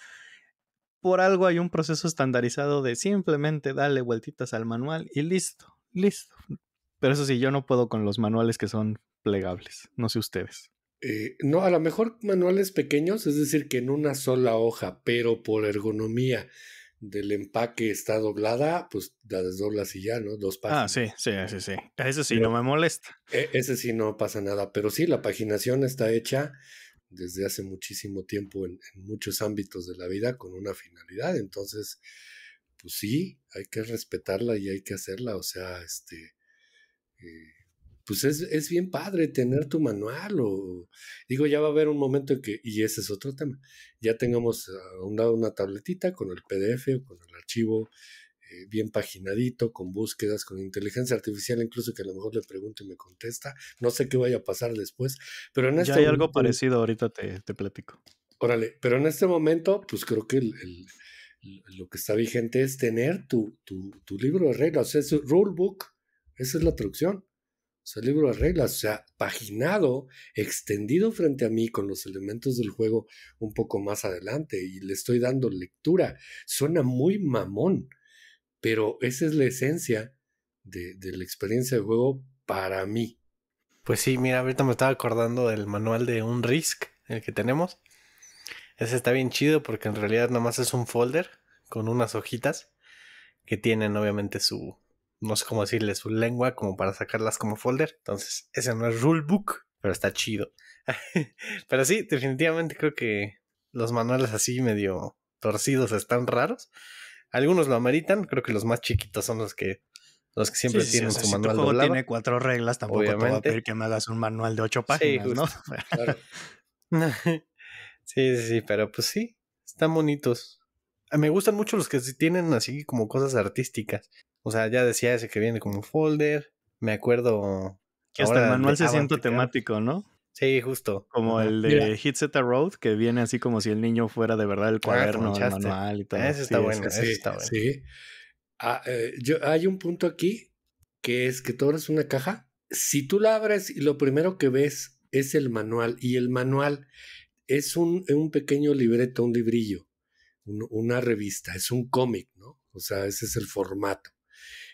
Por algo hay un proceso estandarizado de simplemente darle vueltitas al manual y listo, listo. Pero eso sí, yo no puedo con los manuales que son plegables, no sé ustedes. Eh, no, a lo mejor manuales pequeños, es decir, que en una sola hoja, pero por ergonomía del empaque está doblada, pues la desdoblas y ya, ¿no? Dos ah, páginas. Ah, sí, sí, sí, sí. eso sí no me molesta. E, ese sí no pasa nada, pero sí, la paginación está hecha desde hace muchísimo tiempo en, muchos ámbitos de la vida con una finalidad, entonces, pues sí, hay que respetarla y hay que hacerla, o sea, este, eh, pues es, bien padre tener tu manual o digo, ya va a haber un momento en que, y ese es otro tema, ya tengamos a un lado una tabletita con el PDF o con el archivo eh, bien paginadito, con búsquedas, con inteligencia artificial, incluso que a lo mejor le pregunto y me contesta, no sé qué vaya a pasar después, pero en este... Ya hay algo parecido, ahorita te, platico. Órale, pero en este momento, pues creo que lo que está vigente es tener tu, libro de reglas, o sea, es book, esa es la traducción. O sea, libro de reglas, o sea, paginado, extendido frente a mí con los elementos del juego un poco más adelante y le estoy dando lectura. Suena muy mamón, pero esa es la esencia de, de la experiencia de juego para mí. Pues sí, mira, ahorita me estaba acordando del manual de un Risk, el que tenemos. Ese está bien chido porque en realidad nada más es un folder con unas hojitas que tienen obviamente su, no sé cómo decirle su lengua como para sacarlas como folder. Entonces, ese no es rulebook, pero está chido. pero sí, definitivamente creo que los manuales así medio torcidos están raros. Algunos lo ameritan, creo que los más chiquitos son los que los que siempre tienen su manual tu juego tiene cuatro reglas, tampoco te voy a pedir que me hagas un manual de ocho páginas, ¿no? sí, sí, sí, pero pues sí, están bonitos. Ah, me gustan mucho los que tienen así como cosas artísticas. O sea, ya decía ese que viene como un folder. Me acuerdo. Que hasta el manual se siente temático, ¿no? Sí, justo. Como el de Mira. Hit Road, que viene así como si el niño fuera de verdad el ah, cuaderno, el manual y todo. Ese está bueno, está bueno. Sí. Ah, eh, yo, hay un punto aquí que es que tú abres una caja. Si tú la abres y lo primero que ves es el manual, y el manual es un, pequeño libreto, un librillo, una revista, es un cómic, ¿no? O sea, ese es el formato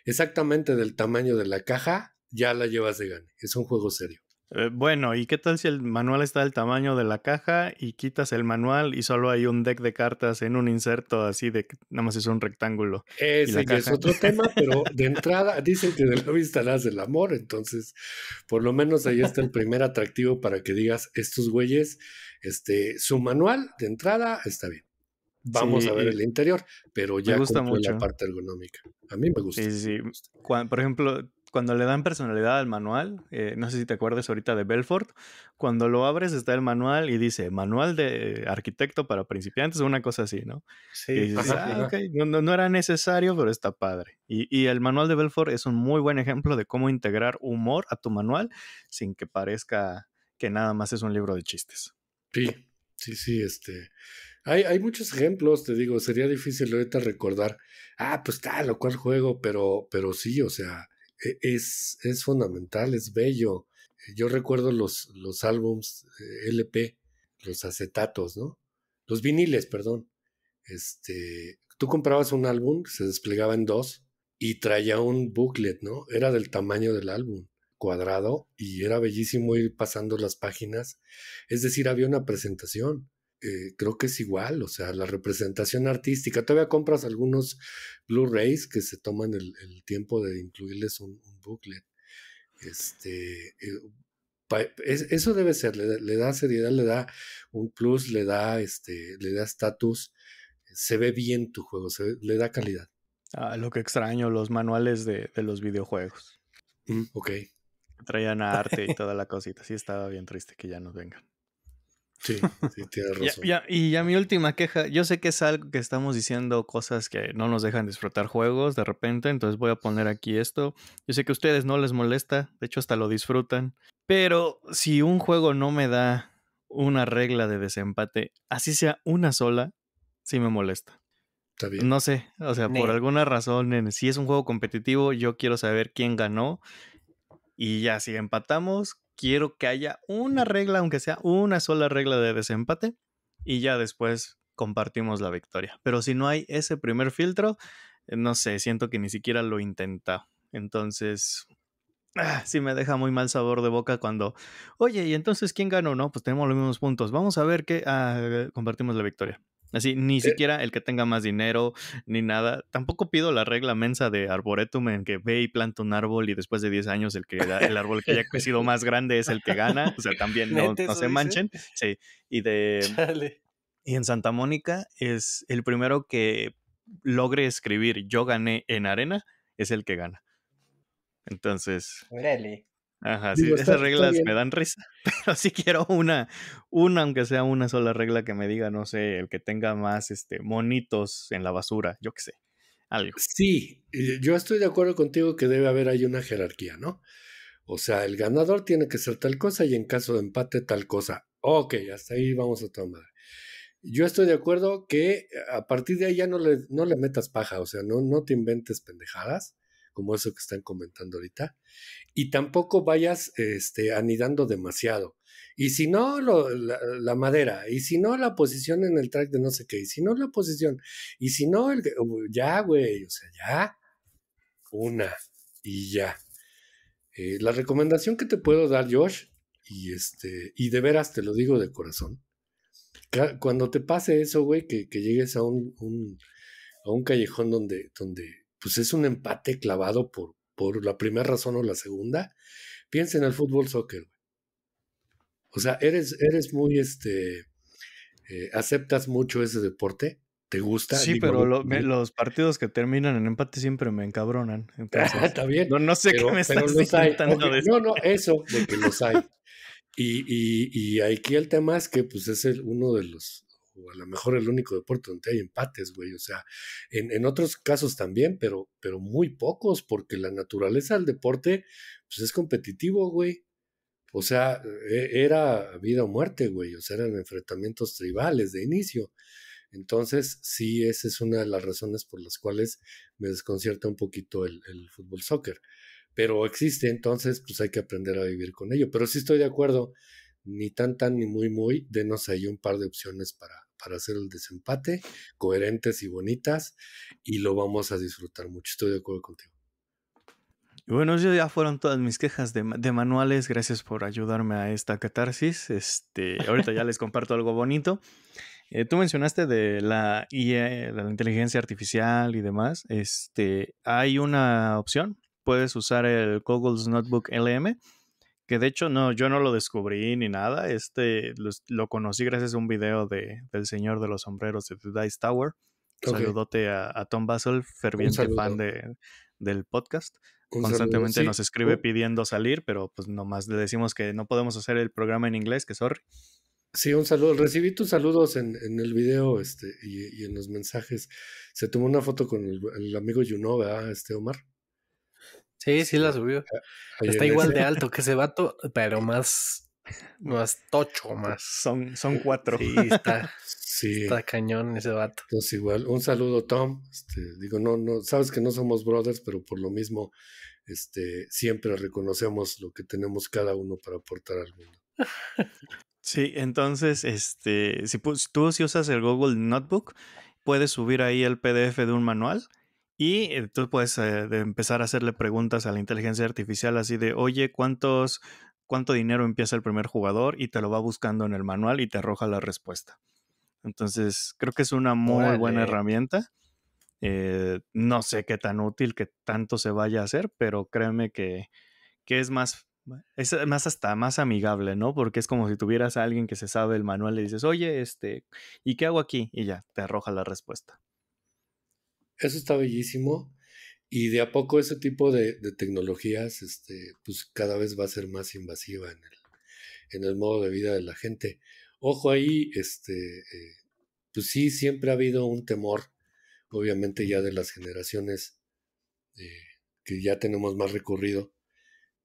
exactamente del tamaño de la caja, ya la llevas de gane. Es un juego serio. Eh, bueno, ¿y qué tal si el manual está del tamaño de la caja y quitas el manual y solo hay un deck de cartas en un inserto así de nada más es un rectángulo? Ese es otro tema, pero de entrada dicen que de la vista del amor, entonces por lo menos ahí está el primer atractivo para que digas estos güeyes, este, su manual de entrada está bien. Vamos a ver el interior, pero ya me gusta la parte ergonómica. A mí me gusta. Sí, por ejemplo, cuando le dan personalidad al manual, eh, no sé si te acuerdas ahorita de Belfort, cuando lo abres está el manual y dice manual de arquitecto para principiantes o una cosa así, ¿no? Sí. Ah, y No, era necesario, pero está padre. Y, y, el manual de Belfort es un muy buen ejemplo de cómo integrar humor a tu manual sin que parezca que nada más es un libro de chistes. Sí, sí, sí, este. Hay, muchos ejemplos, te digo, sería difícil ahorita recordar, ah, pues tal lo cual juego, pero, pero sí, o sea, e, es, es fundamental, es bello. Yo recuerdo los, los álbums eh, LP, los acetatos, ¿no? Los viniles, perdón. Este, tú comprabas un álbum, se desplegaba en dos y traía un booklet, ¿no? Era del tamaño del álbum, cuadrado, y era bellísimo ir pasando las páginas. Es decir, había una presentación. Eh, creo que es igual, o sea, la representación artística. Todavía compras algunos Blu-rays que se toman el, tiempo de incluirles un, booklet. Este, eh, eso debe ser, le, da seriedad, le da un plus, le da este, le da estatus, se ve bien tu juego, se, le da calidad. Ah, lo que extraño, los manuales de, los videojuegos. Mm, ok. Traían arte y toda la cosita. Sí, estaba bien triste que ya nos vengan. Sí, sí, razón. y ya mi última queja, yo sé que es algo que estamos diciendo cosas que no nos dejan disfrutar juegos de repente, entonces voy a poner aquí esto. Yo sé que a ustedes no les molesta, de hecho hasta lo disfrutan, pero si un juego no me da una regla de desempate, así sea una sola, sí me molesta. Está bien. No sé, o sea, por alguna razón, si es un juego competitivo, yo quiero saber quién ganó y ya si empatamos, quiero que haya una regla, aunque sea una sola regla de desempate, y ya después compartimos la victoria. Pero si no hay ese primer filtro, eh, no sé, siento que ni siquiera lo intenta. Entonces, ah, sí me deja muy mal sabor de boca cuando, oye, ¿y entonces quién ganó? No, pues tenemos los mismos puntos. Vamos a ver qué ah, compartimos la victoria. Así, ni eh siquiera el que tenga más dinero, ni nada. Tampoco pido la regla mensa de arboretum en que ve y planta un árbol y después de 10 años el, que, el árbol que haya crecido más grande es el que gana. O sea, también no, se manchen. Sí. Y de... Y en Santa Mónica es el primero que logre escribir yo gané en arena, es el que gana. Entonces... Ajá, sí, esas reglas me dan risa, pero sí quiero una, una, aunque sea una sola regla que me diga, no sé, el que tenga más este, monitos en la basura, yo qué sé, algo. Sí, yo estoy de acuerdo contigo que debe haber ahí una jerarquía, ¿no? O sea, el ganador tiene que ser tal cosa y en caso de empate tal cosa. Ok, hasta ahí vamos a tomar. Yo estoy de acuerdo que eh, a partir de ahí ya no le, no le metas paja, o sea, no, no te inventes pendejadas como eso que están comentando ahorita, y tampoco vayas este, anidando demasiado. Y si no, la, madera, y si no, la posición en el track de no sé qué, y si no, la posición, y si no, el, ya, güey, o sea, ya, una, y ya. Eh, la recomendación que te puedo dar, Josh, y, este, y de veras te lo digo de corazón, cuando te pase eso, güey, que, llegues a un, a un callejón donde, donde pues es un empate clavado por, por la primera razón o la segunda. Piensa en el fútbol soccer. O sea, eres, eres muy, este, eh, aceptas mucho ese deporte, te gusta. Sí, pero los partidos que terminan en empate siempre me encabronan. está bien. No, sé qué me estás intentando No, no, eso de que los hay. y, y, aquí el tema es que pues es uno de los o a lo mejor el único deporte donde hay empates, güey. O sea, en, otros casos también, pero, pero muy pocos, porque la naturaleza del deporte, pues es competitivo, güey. O sea, e, era vida o muerte, güey. O sea, eran enfrentamientos tribales de inicio. Entonces, sí, esa es una de las razones por las cuales me desconcierta un poquito el, el fútbol soccer. Pero existe, entonces, pues hay que aprender a vivir con ello. Pero sí estoy de acuerdo ni tan tan ni muy muy, denos ahí un par de opciones para, para hacer el desempate, coherentes y bonitas, y lo vamos a disfrutar mucho. Estoy de acuerdo contigo. Bueno, ya fueron todas mis quejas de, manuales. Gracias por ayudarme a esta catarsis. Este, ahorita ya les comparto algo bonito. Eh, tú mencionaste de la inteligencia artificial y demás. Este, hay una opción. Puedes usar el Google's Notebook LM que de hecho no, yo no lo descubrí ni nada, este lo, conocí gracias a un video de, del Señor de los Sombreros de The Dice Tower. Saludote a, Tom Basel, ferviente fan de, del podcast. Constantemente nos escribe oh. pidiendo salir, pero pues nomás le decimos que no podemos hacer el programa en inglés, que sorry. Sí, un saludo. Recibí tus saludos en, en el video este, y, en los mensajes. Se tomó una foto con el, amigo Yunova, este Omar? Sí, sí la este, subió. Eh, está igual de alto que ese vato, pero más, tocho, más. Son, son cuatro. Sí, está, cañón ese vato. igual, un saludo, Tom. Este, digo, no, no, sabes que no somos brothers, pero por lo mismo, este, siempre reconocemos lo que tenemos cada uno para aportar al mundo. Sí, entonces, este, si tú si usas el Google Notebook, puedes subir ahí el PDF de un manual y eh, tú puedes eh, empezar a hacerle preguntas a la inteligencia artificial así de, oye, ¿cuántos, ¿cuánto dinero empieza el primer jugador? Y te lo va buscando en el manual y te arroja la respuesta. Entonces, creo que es una muy buena herramienta. Eh, no sé qué tan útil, que tanto se vaya a hacer, pero créeme que, que es más, es más hasta más amigable, ¿no? Porque es como si tuvieras a alguien que se sabe el manual y dices, oye, este, ¿y qué hago aquí? Y ya, te arroja la respuesta. Eso está bellísimo. Y de a poco ese tipo de, tecnologías, este, pues cada vez va a ser más invasiva en el, en el modo de vida de la gente. Ojo ahí, este, eh, pues sí, siempre ha habido un temor, obviamente ya de las generaciones eh, que ya tenemos más recorrido,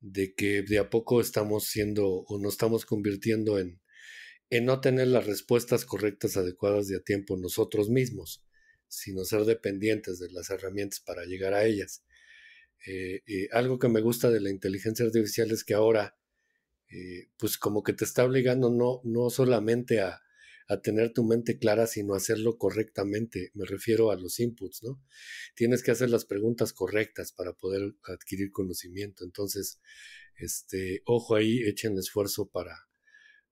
de que de a poco estamos siendo o nos estamos convirtiendo en, en no tener las respuestas correctas, adecuadas de a tiempo nosotros mismos sino ser dependientes de las herramientas para llegar a ellas. Eh, eh, algo que me gusta de la inteligencia artificial es que ahora, eh, pues como que te está obligando no, no solamente a, a, tener tu mente clara, sino a hacerlo correctamente. Me refiero a los inputs, ¿no? Tienes que hacer las preguntas correctas para poder adquirir conocimiento. Entonces, este, ojo ahí, echen esfuerzo para,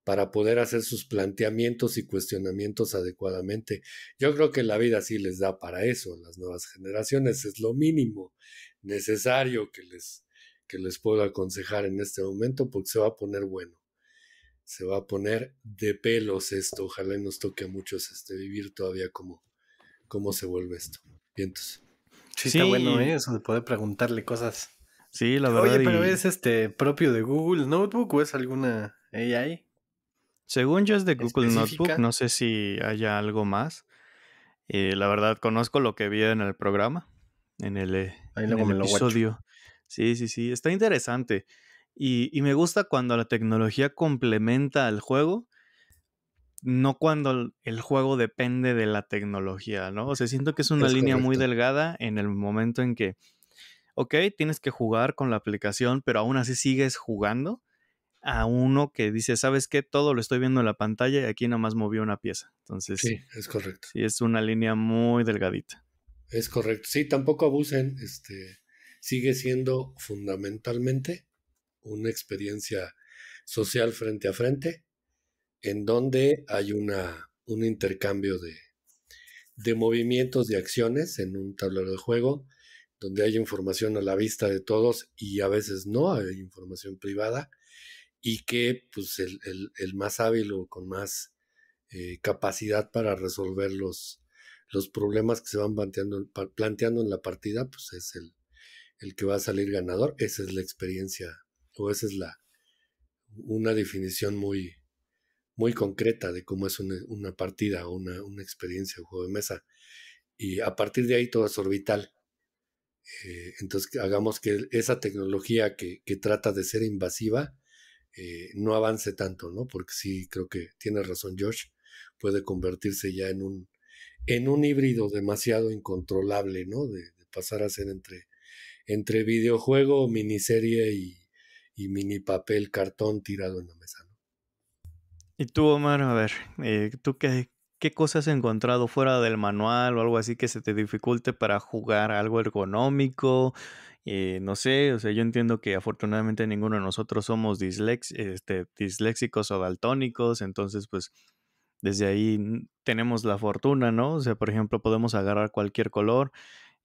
para poder hacer sus planteamientos y cuestionamientos adecuadamente. Yo creo que la vida sí les da para eso, las nuevas generaciones es lo mínimo necesario que les, que les puedo aconsejar en este momento porque se va a poner bueno. Se va a poner de pelos esto. Ojalá nos toque a muchos este, vivir todavía como, cómo se vuelve esto. Vientos. Sí, está bueno ¿eh? eso de poder preguntarle cosas. Sí, la verdad. Oye, pero es este propio de Google Notebook o es alguna AI? Según yo es de Google Notebook, no sé si haya algo más. Eh, la verdad, conozco lo que vi en el programa, en el, eh, episodio. Sí, sí, sí, está interesante. Y, me gusta cuando la tecnología complementa al juego, no cuando el juego depende de la tecnología, ¿no? O sea, siento que es una línea muy delgada en el momento en que, ok, tienes que jugar con la aplicación, pero aún así sigues jugando a uno que dice, ¿sabes qué? Todo lo estoy viendo en la pantalla y aquí nomás movió una pieza. Entonces, sí, es correcto. Sí, es una línea muy delgadita. Es correcto. Sí, tampoco abusen. Este, sigue siendo fundamentalmente una experiencia social frente a frente, en donde hay una, un intercambio de, de movimientos, de acciones en un tablero de juego, donde hay información a la vista de todos y a veces no, hay información privada y que pues, el, más hábil o con más eh, capacidad para resolver los, los problemas que se van planteando, planteando en la partida, pues es el, el que va a salir ganador. Esa es la experiencia, o esa es la una definición muy, muy concreta de cómo es una, partida o una, experiencia de juego de mesa. Y a partir de ahí todo es orbital. Eh, entonces hagamos que esa tecnología que, trata de ser invasiva eh, no avance tanto, ¿no? Porque sí, creo que tiene razón Josh, puede convertirse ya en un, en un híbrido demasiado incontrolable, ¿no? De, pasar a ser entre, entre videojuego, miniserie y, mini papel, cartón tirado en la mesa, ¿no? Y tú, Omar, a ver, eh, ¿tú qué, qué cosas has encontrado fuera del manual o algo así que se te dificulte para jugar algo ergonómico? Eh, no sé, o sea, yo entiendo que afortunadamente ninguno de nosotros somos este, disléxicos o daltónicos, entonces pues desde ahí mm, tenemos la fortuna, ¿no? O sea, por ejemplo, podemos agarrar cualquier color,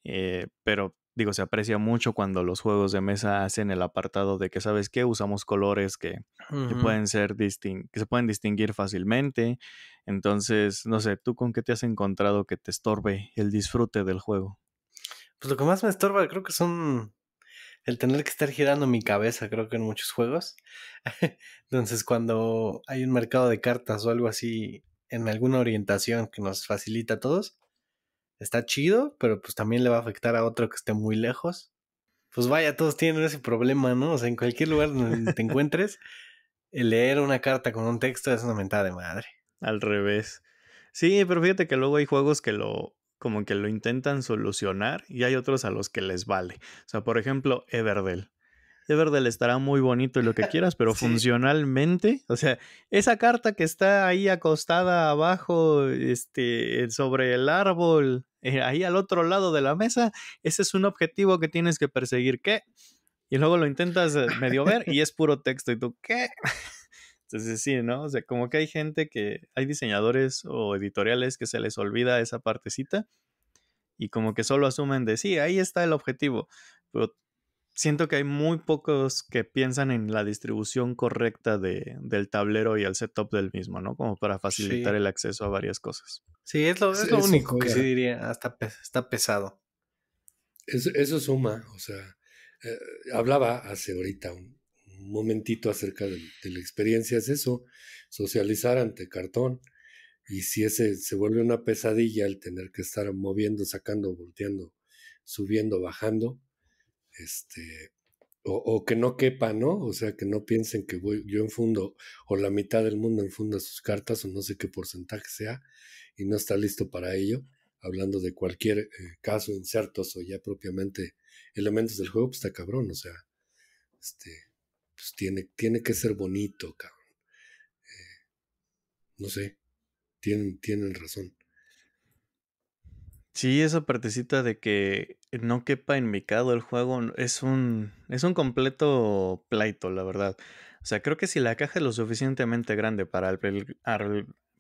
eh, pero digo, se aprecia mucho cuando los juegos de mesa hacen el apartado de que, ¿sabes qué? Usamos colores que, que pueden ser que se pueden distinguir fácilmente. Entonces, no sé, ¿tú con qué te has encontrado que te estorbe el disfrute del juego? Pues lo que más me estorba creo que son el tener que estar girando mi cabeza, creo que en muchos juegos. Entonces, cuando hay un mercado de cartas o algo así, en alguna orientación que nos facilita a todos, está chido, pero pues también le va a afectar a otro que esté muy lejos. Pues vaya, todos tienen ese problema, ¿no? O sea, en cualquier lugar donde te encuentres, el leer una carta con un texto es una mentada de madre. Al revés. Sí, pero fíjate que luego hay juegos que lo como que lo intentan solucionar y hay otros a los que les vale. O sea, por ejemplo, Everdell. Everdell estará muy bonito y lo que quieras, pero funcionalmente, o sea, esa carta que está ahí acostada abajo, este, eh, sobre el árbol, eh, ahí al otro lado de la mesa, ese es un objetivo que tienes que perseguir. ¿Qué? Y luego lo intentas eh, medio ver y es puro texto y tú, ¿qué? Entonces, sí, ¿no? O sea, como que hay gente que, hay diseñadores o editoriales que se les olvida esa partecita y como que solo asumen de, sí, ahí está el objetivo, pero siento que hay muy pocos que piensan en la distribución correcta del tablero y el setup del mismo, ¿no? Como para facilitar el acceso a varias cosas. Sí, es lo, único que sí diría, hasta está pesado. eso suma, o sea, eh, hablaba hace ahorita un, momentito acerca de, la experiencia es eso, socializar ante cartón. Y si ese se vuelve una pesadilla el tener que estar moviendo, sacando, volteando, subiendo, bajando, este, o, que no quepa, ¿no? O sea, que no piensen que voy, yo enfundo, o la mitad del mundo enfunda sus cartas, o no sé qué porcentaje sea, y no está listo para ello. Hablando de cualquier eh, caso, insertos o ya propiamente elementos del juego, pues está cabrón, o sea, este, pues, tiene, tiene que ser bonito, cabrón. Eh, no sé, tienen, tienen razón. Sí, esa partecita de que no quepa en mi cado el juego es un, es un completo pleito, la verdad. O sea, creo que si la caja es lo suficientemente grande para,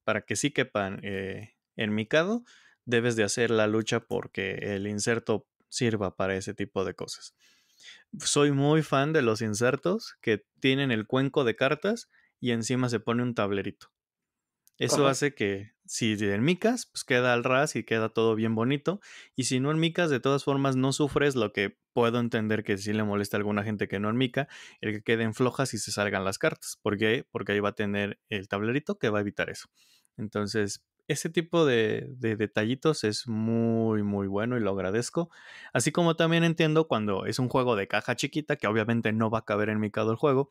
para que sí quepan eh, en mi cado, debes de hacer la lucha porque el inserto sirva para ese tipo de cosas. Soy muy fan de los insertos que tienen el cuenco de cartas y encima se pone un tablerito. Eso hace que si en micas, pues queda al ras y queda todo bien bonito. Y si no en micas, de todas formas no sufres lo que puedo entender que si le molesta a alguna gente que no en mica, el que queden flojas y se salgan las cartas. ¿Por qué? Porque ahí va a tener el tablerito que va a evitar eso. Entonces, ese tipo de, detallitos es muy, muy bueno y lo agradezco. Así como también entiendo cuando es un juego de caja chiquita, que obviamente no va a caber en mi el juego,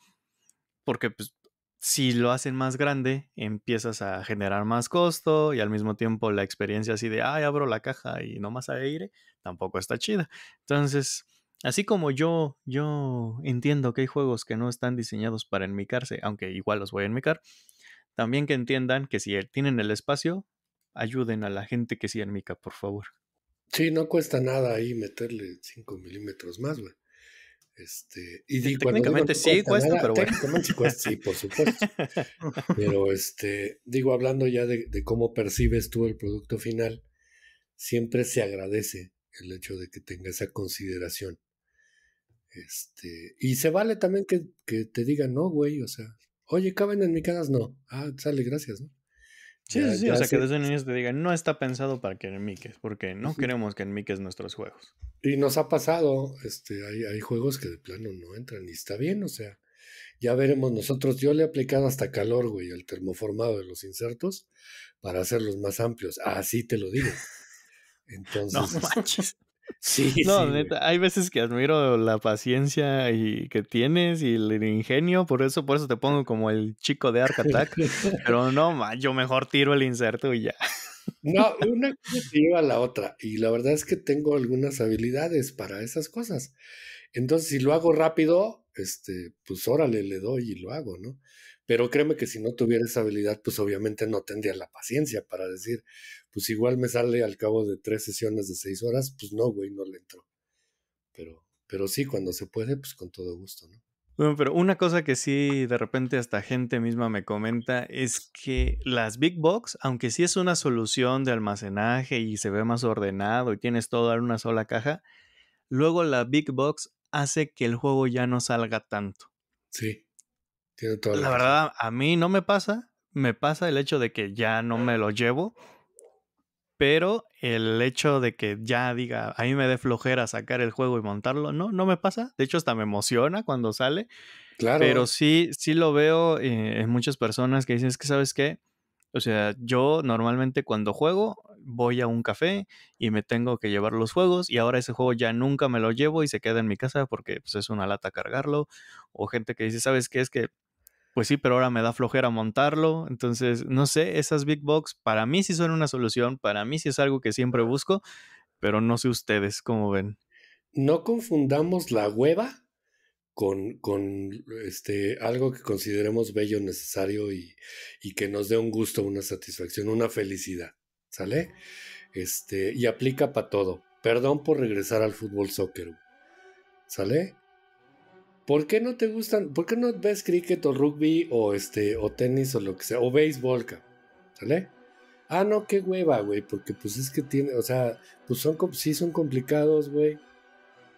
porque pues, si lo hacen más grande, empiezas a generar más costo y al mismo tiempo la experiencia así de, ay, abro la caja y no más aire, tampoco está chida. Entonces, así como yo, yo entiendo que hay juegos que no están diseñados para enmicarse, aunque igual los voy a enmicar también que entiendan que si tienen el espacio, ayuden a la gente que sí en mica, por favor. Sí, no cuesta nada ahí meterle 5 milímetros más, güey. Este, y técnicamente sí cuesta, pero bueno. Técnicamente sí cuesta, sí, por supuesto. pero este, digo, hablando ya de, cómo percibes tú el producto final, siempre se agradece el hecho de que tenga esa consideración. Este, y se vale también que, que te digan no, güey, o sea, Oye, caben en mi casa, no. Ah, sale, gracias, ¿no? Sí, sí, o sea, que desde niños te digan, no está pensado para que enmiques, porque no queremos que enmiques nuestros juegos. Y nos ha pasado, este, hay, hay juegos que de plano no entran y está bien, o sea, ya veremos nosotros. Yo le he aplicado hasta calor, güey, el termoformado de los insertos para hacerlos más amplios. Así te lo digo. Entonces, no manches. Sí, no, neta, hay veces que admiro la paciencia y que tienes y el ingenio, por eso, por eso te pongo como el chico de Ark Attack. pero no, yo mejor tiro el inserto y ya. No, una cosa lleva a la otra. Y la verdad es que tengo algunas habilidades para esas cosas. Entonces, si lo hago rápido, este, pues órale, le doy y lo hago, ¿no? Pero créeme que si no tuviera esa habilidad, pues obviamente no tendría la paciencia para decir, pues igual me sale al cabo de tres sesiones de seis horas, pues no, güey, no le entró. Pero, pero sí, cuando se puede, pues con todo gusto, ¿no? Bueno, pero una cosa que sí de repente hasta gente misma me comenta es que las Big Box, aunque sí es una solución de almacenaje y se ve más ordenado y tienes todo en una sola caja, luego la Big Box hace que el juego ya no salga tanto. Sí. Tiene toda la, la verdad, a mí no me pasa, me pasa el hecho de que ya no me lo llevo pero el hecho de que ya diga, a mí me dé flojera sacar el juego y montarlo, no, no me pasa. De hecho, hasta me emociona cuando sale. Claro. Pero sí, sí lo veo eh, en muchas personas que dicen, es que, ¿sabes qué? O sea, yo normalmente cuando juego voy a un café y me tengo que llevar los juegos y ahora ese juego ya nunca me lo llevo y se queda en mi casa porque pues, es una lata cargarlo. O gente que dice, ¿sabes qué? Es que pues sí, pero ahora me da flojera montarlo. Entonces, no sé, esas big box para mí sí son una solución, para mí sí es algo que siempre busco, pero no sé ustedes cómo ven. No confundamos la hueva con, este, algo que consideremos bello, necesario y, que nos dé un gusto, una satisfacción, una felicidad. ¿Sale? Este, y aplica para todo. Perdón por regresar al fútbol soccer. ¿Sale? ¿Por qué no te gustan? ¿Por qué no ves cricket o rugby o este o tenis o lo que sea? O béisbol, volca. ¿Sale? Ah, no, qué hueva, güey. Porque pues es que tiene, o sea, pues son sí son complicados, güey.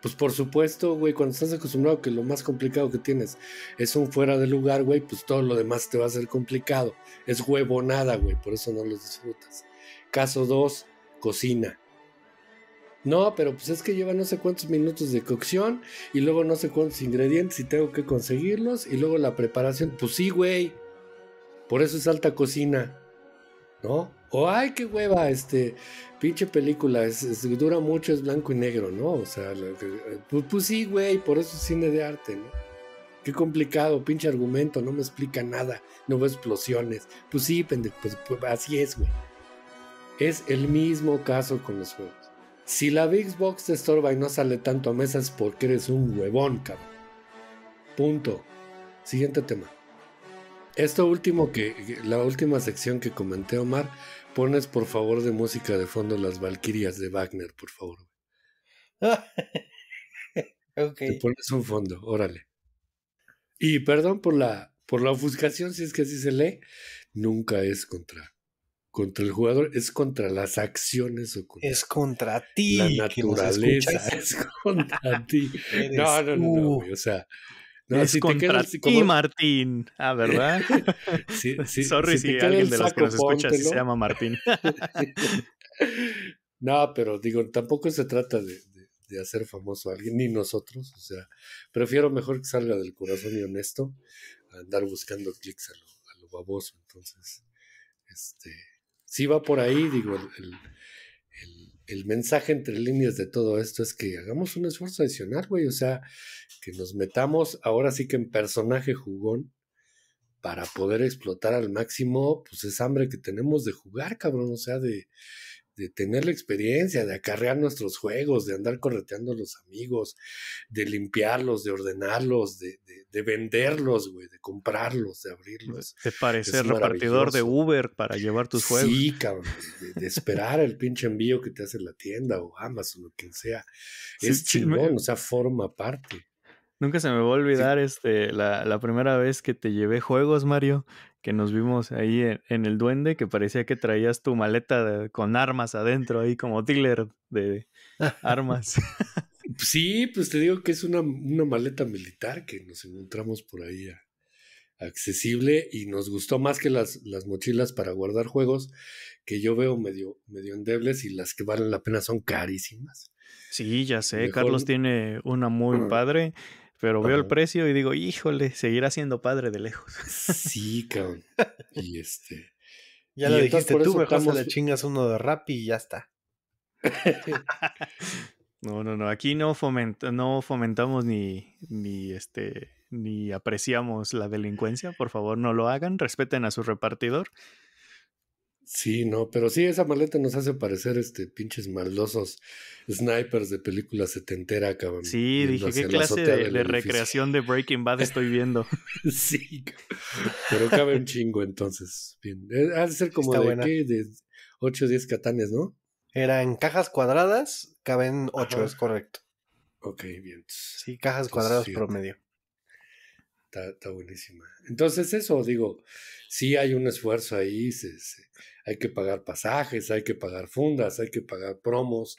Pues por supuesto, güey, cuando estás acostumbrado que lo más complicado que tienes es un fuera de lugar, güey, pues todo lo demás te va a ser complicado. Es huevonada, güey, por eso no los disfrutas. Caso 2, cocina. No, pero pues es que lleva no sé cuántos minutos de cocción y luego no sé cuántos ingredientes y tengo que conseguirlos y luego la preparación, pues sí, güey. Por eso es alta cocina. ¿No? O ay, qué hueva, este, pinche película, es, dura mucho, es blanco y negro, ¿no? O sea, eh, pues, pues, sí, güey, por eso es cine de arte, ¿no? Qué complicado, pinche argumento, no me explica nada, no veo explosiones. Pues sí, pendejo, pues, pues así es, güey. Es el mismo caso con los juegos. Si la Box te estorba y no sale tanto a mesas porque eres un huevón, cabrón. Punto. Siguiente tema. Esto último que, la última sección que comenté, Omar, pones por favor de música de fondo las Valquirias de Wagner, por favor. okay. Te pones un fondo, órale. Y perdón por la, por la ofuscación, si es que así se lee, nunca es contra contra el jugador, es contra las acciones o contra es contra ti, la naturaleza, es contra ti. No, no, no, o sea, no, es contra ti, Martín. Ah, ¿verdad? sí, sí, Sorry si, alguien de los que nos escucha se llama Martín. no, pero digo, tampoco se trata de, de, de, hacer famoso a alguien, ni nosotros. O sea, prefiero mejor que salga del corazón y honesto a andar buscando clics a lo, a lo baboso. Entonces, este, si va por ahí, digo, el, el, el, mensaje entre líneas de todo esto es que hagamos un esfuerzo adicional, güey, o sea, que nos metamos ahora sí que en personaje jugón para poder explotar al máximo, pues esa hambre que tenemos de jugar, cabrón, o sea, de, de tener la experiencia, de acarrear nuestros juegos, de andar correteando a los amigos, de limpiarlos, de ordenarlos, de, de, venderlos, güey, de comprarlos, de abrirlos. De parecer repartidor de Uber para llevar tus juegos. Sí, cabrón, de, esperar el pinche envío que te hace la tienda o Amazon o quien sea. es chingón, o sea, forma parte. Nunca se me va a olvidar este, la, la primera vez que te llevé juegos, Mario, que nos vimos ahí en, el duende, que parecía que traías tu maleta con armas adentro, ahí como dealer de armas. sí, pues te digo que es una, maleta militar que nos encontramos por ahí accesible y nos gustó más que las, las mochilas para guardar juegos que yo veo medio, medio endebles y las que valen la pena son carísimas. Sí, ya sé, Carlos tiene una muy padre. Pero veo el precio y digo, híjole, seguirá siendo padre de lejos. Sí, cabrón. Y este. Ya lo dijiste tú, mejor estamos... le chingas uno de rap y ya está. no, no, no. Aquí no, no fomentamos ni, ni este ni apreciamos la delincuencia. Por favor, no lo hagan. Respeten a su repartidor. Sí, no, pero sí, esa maleta nos hace parecer este pinches maldosos snipers de película setentera, cabrón. Sí, dije, ¿qué clase de, recreación de Breaking Bad estoy viendo? sí, pero cabe un chingo entonces. Bien. Eh, ha de ser como de, ¿qué? De 8 o 10 catanes, ¿no? Eran cajas cuadradas, caben 8, es correcto. Ok, bien. Sí, cajas cuadradas promedio. Está, buenísima. Entonces, eso, digo, sí hay un esfuerzo ahí, se, hay que pagar pasajes, hay que pagar fundas, hay que pagar promos,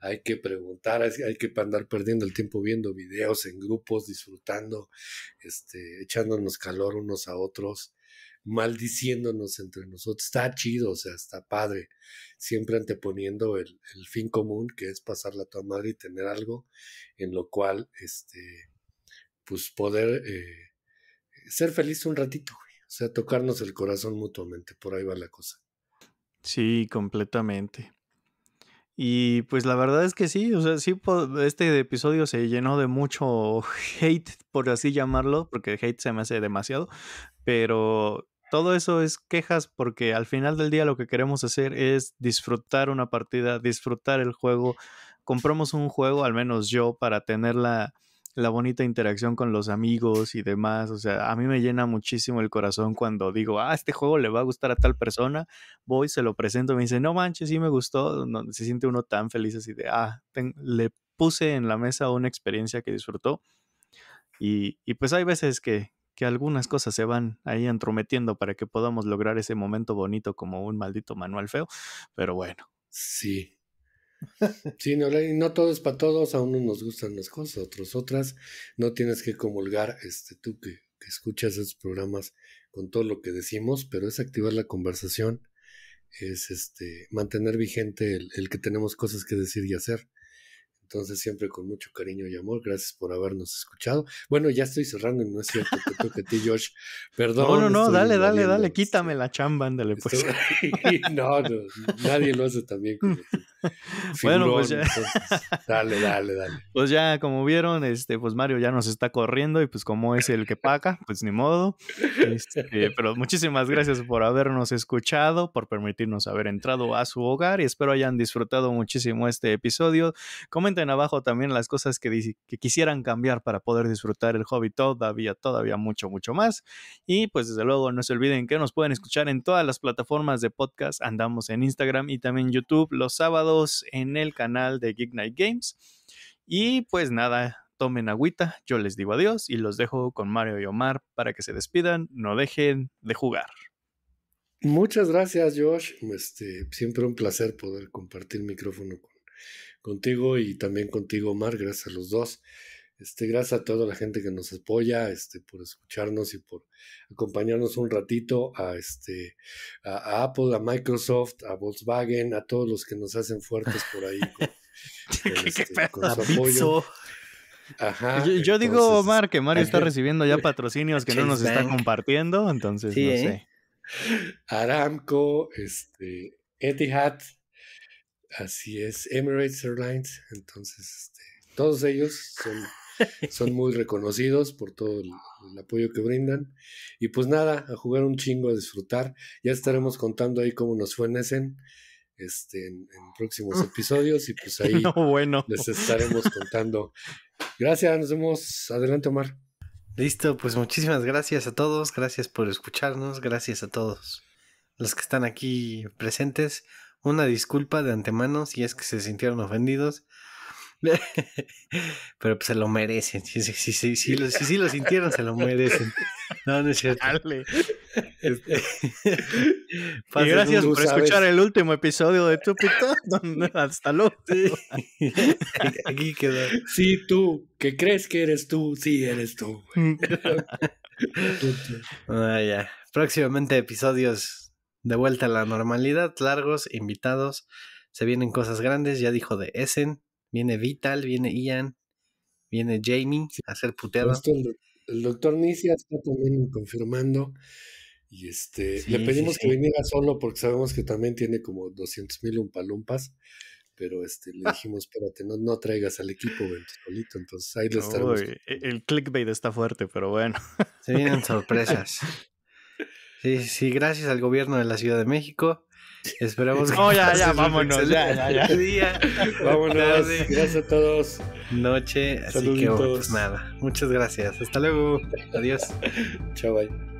hay que preguntar, hay, que andar perdiendo el tiempo viendo videos en grupos, disfrutando, este, echándonos calor unos a otros, maldiciéndonos entre nosotros. Está chido, o sea, está padre. Siempre anteponiendo el, fin común, que es pasarla a tu madre y tener algo en lo cual, este, pues poder eh, ser feliz un ratito, O sea, tocarnos el corazón mutuamente, por ahí va la cosa. Sí, completamente. Y pues la verdad es que sí, o sea, sí, este episodio se llenó de mucho hate, por así llamarlo, porque hate se me hace demasiado, pero todo eso es quejas porque al final del día lo que queremos hacer es disfrutar una partida, disfrutar el juego. Compramos un juego, al menos yo, para tenerla la bonita interacción con los amigos y demás. O sea, a mí me llena muchísimo el corazón cuando digo, ah, este juego le va a gustar a tal persona, voy, se lo presento, me dice, no manches, sí me gustó. donde se siente uno tan feliz así de, ah, le puse en la mesa una experiencia que disfrutó. Y, pues hay veces que, que algunas cosas se van ahí entrometiendo para que podamos lograr ese momento bonito como un maldito manual feo, pero bueno. Sí, Sí, no, no todo es para todos, a unos nos gustan unas cosas, a otros otras. No tienes que comulgar, este, tú que, escuchas esos programas con todo lo que decimos, pero es activar la conversación, es este, mantener vigente el, que tenemos cosas que decir y hacer. Entonces, siempre con mucho cariño y amor, gracias por habernos escuchado. Bueno, ya estoy cerrando y no es cierto que toque a ti, Josh. Perdón. No, no, no, dale, dale, dale, este, quítame la chamba, ándale, pues. no, no, nadie lo hace también como bueno, pues ya. dale, dale, dale. Pues ya, como vieron, este, pues Mario ya nos está corriendo y pues como es el que paga, pues ni modo. Este, pero muchísimas gracias por habernos escuchado, por permitirnos haber entrado a su hogar y espero hayan disfrutado muchísimo este episodio. Comenten abajo también las cosas que, que quisieran cambiar para poder disfrutar el hobby todavía, todavía mucho, mucho más. Y pues desde luego no se olviden que nos pueden escuchar en todas las plataformas de podcast. Andamos en Instagram y también YouTube los sábados en el canal de Geek Night Games. Y pues nada, tomen agüita, yo les digo adiós y los dejo con Mario y Omar para que se despidan, no dejen de jugar. Muchas gracias, Josh. Este, siempre un placer poder compartir micrófono contigo y también contigo, Omar. Gracias a los dos. Este, gracias a toda la gente que nos apoya, este, por escucharnos y por acompañarnos un ratito este, a Apple, a Microsoft, a Volkswagen, a todos los que nos hacen fuertes por ahí con, su apoyo. yo, digo, Omar, que Mario está recibiendo ya patrocinios que no nos está compartiendo, entonces no ¿eh? sé. Aramco, este, Etihad, así es, Emirates Airlines, entonces todos ellos son son muy reconocidos por todo el, apoyo que brindan. Y pues nada, a jugar un chingo, a disfrutar. Ya estaremos contando ahí cómo nos fue en Este, en, próximos ah. episodios y pues ahí bueno. les estaremos contando. Gracias, nos vemos. Adelante, Omar. Listo, pues muchísimas gracias a todos, gracias por escucharnos, gracias a todos los que están aquí presentes. Una disculpa de antemano si es que se sintieron ofendidos. Pero pues, se lo merecen. Si sí, lo, sintieron, se lo merecen. No, no es cierto. Este, y gracias por escuchar el último episodio de Tu Hasta luego. Aquí quedó. Sí, tú, que crees que eres tú, sí eres tú. Mm. Ah, ya. Próximamente episodios de vuelta a la normalidad, largos, invitados. Se vienen cosas grandes, ya dijo de Essen. Viene Vital, viene Ian, viene Jamie a ser puteado. el, doctor Nicia está también confirmando. Y este, le pedimos que viniera solo porque sabemos que también tiene como 200 mil umpalumpas. Pero este, le dijimos, espérate, no, no traigas al equipo, Entonces ahí lo estaremos. E, el clickbait está fuerte, pero bueno. Se vienen sorpresas. Sí, sí, gracias al gobierno de la Ciudad de México Esperamos que. No, ya, ya, vámonos. Ya, ya, ya. Día, vámonos. Gracias a todos. Noche. Así que, bueno, oh, pues nada. Muchas gracias. Hasta luego. Adiós. Chao, bye.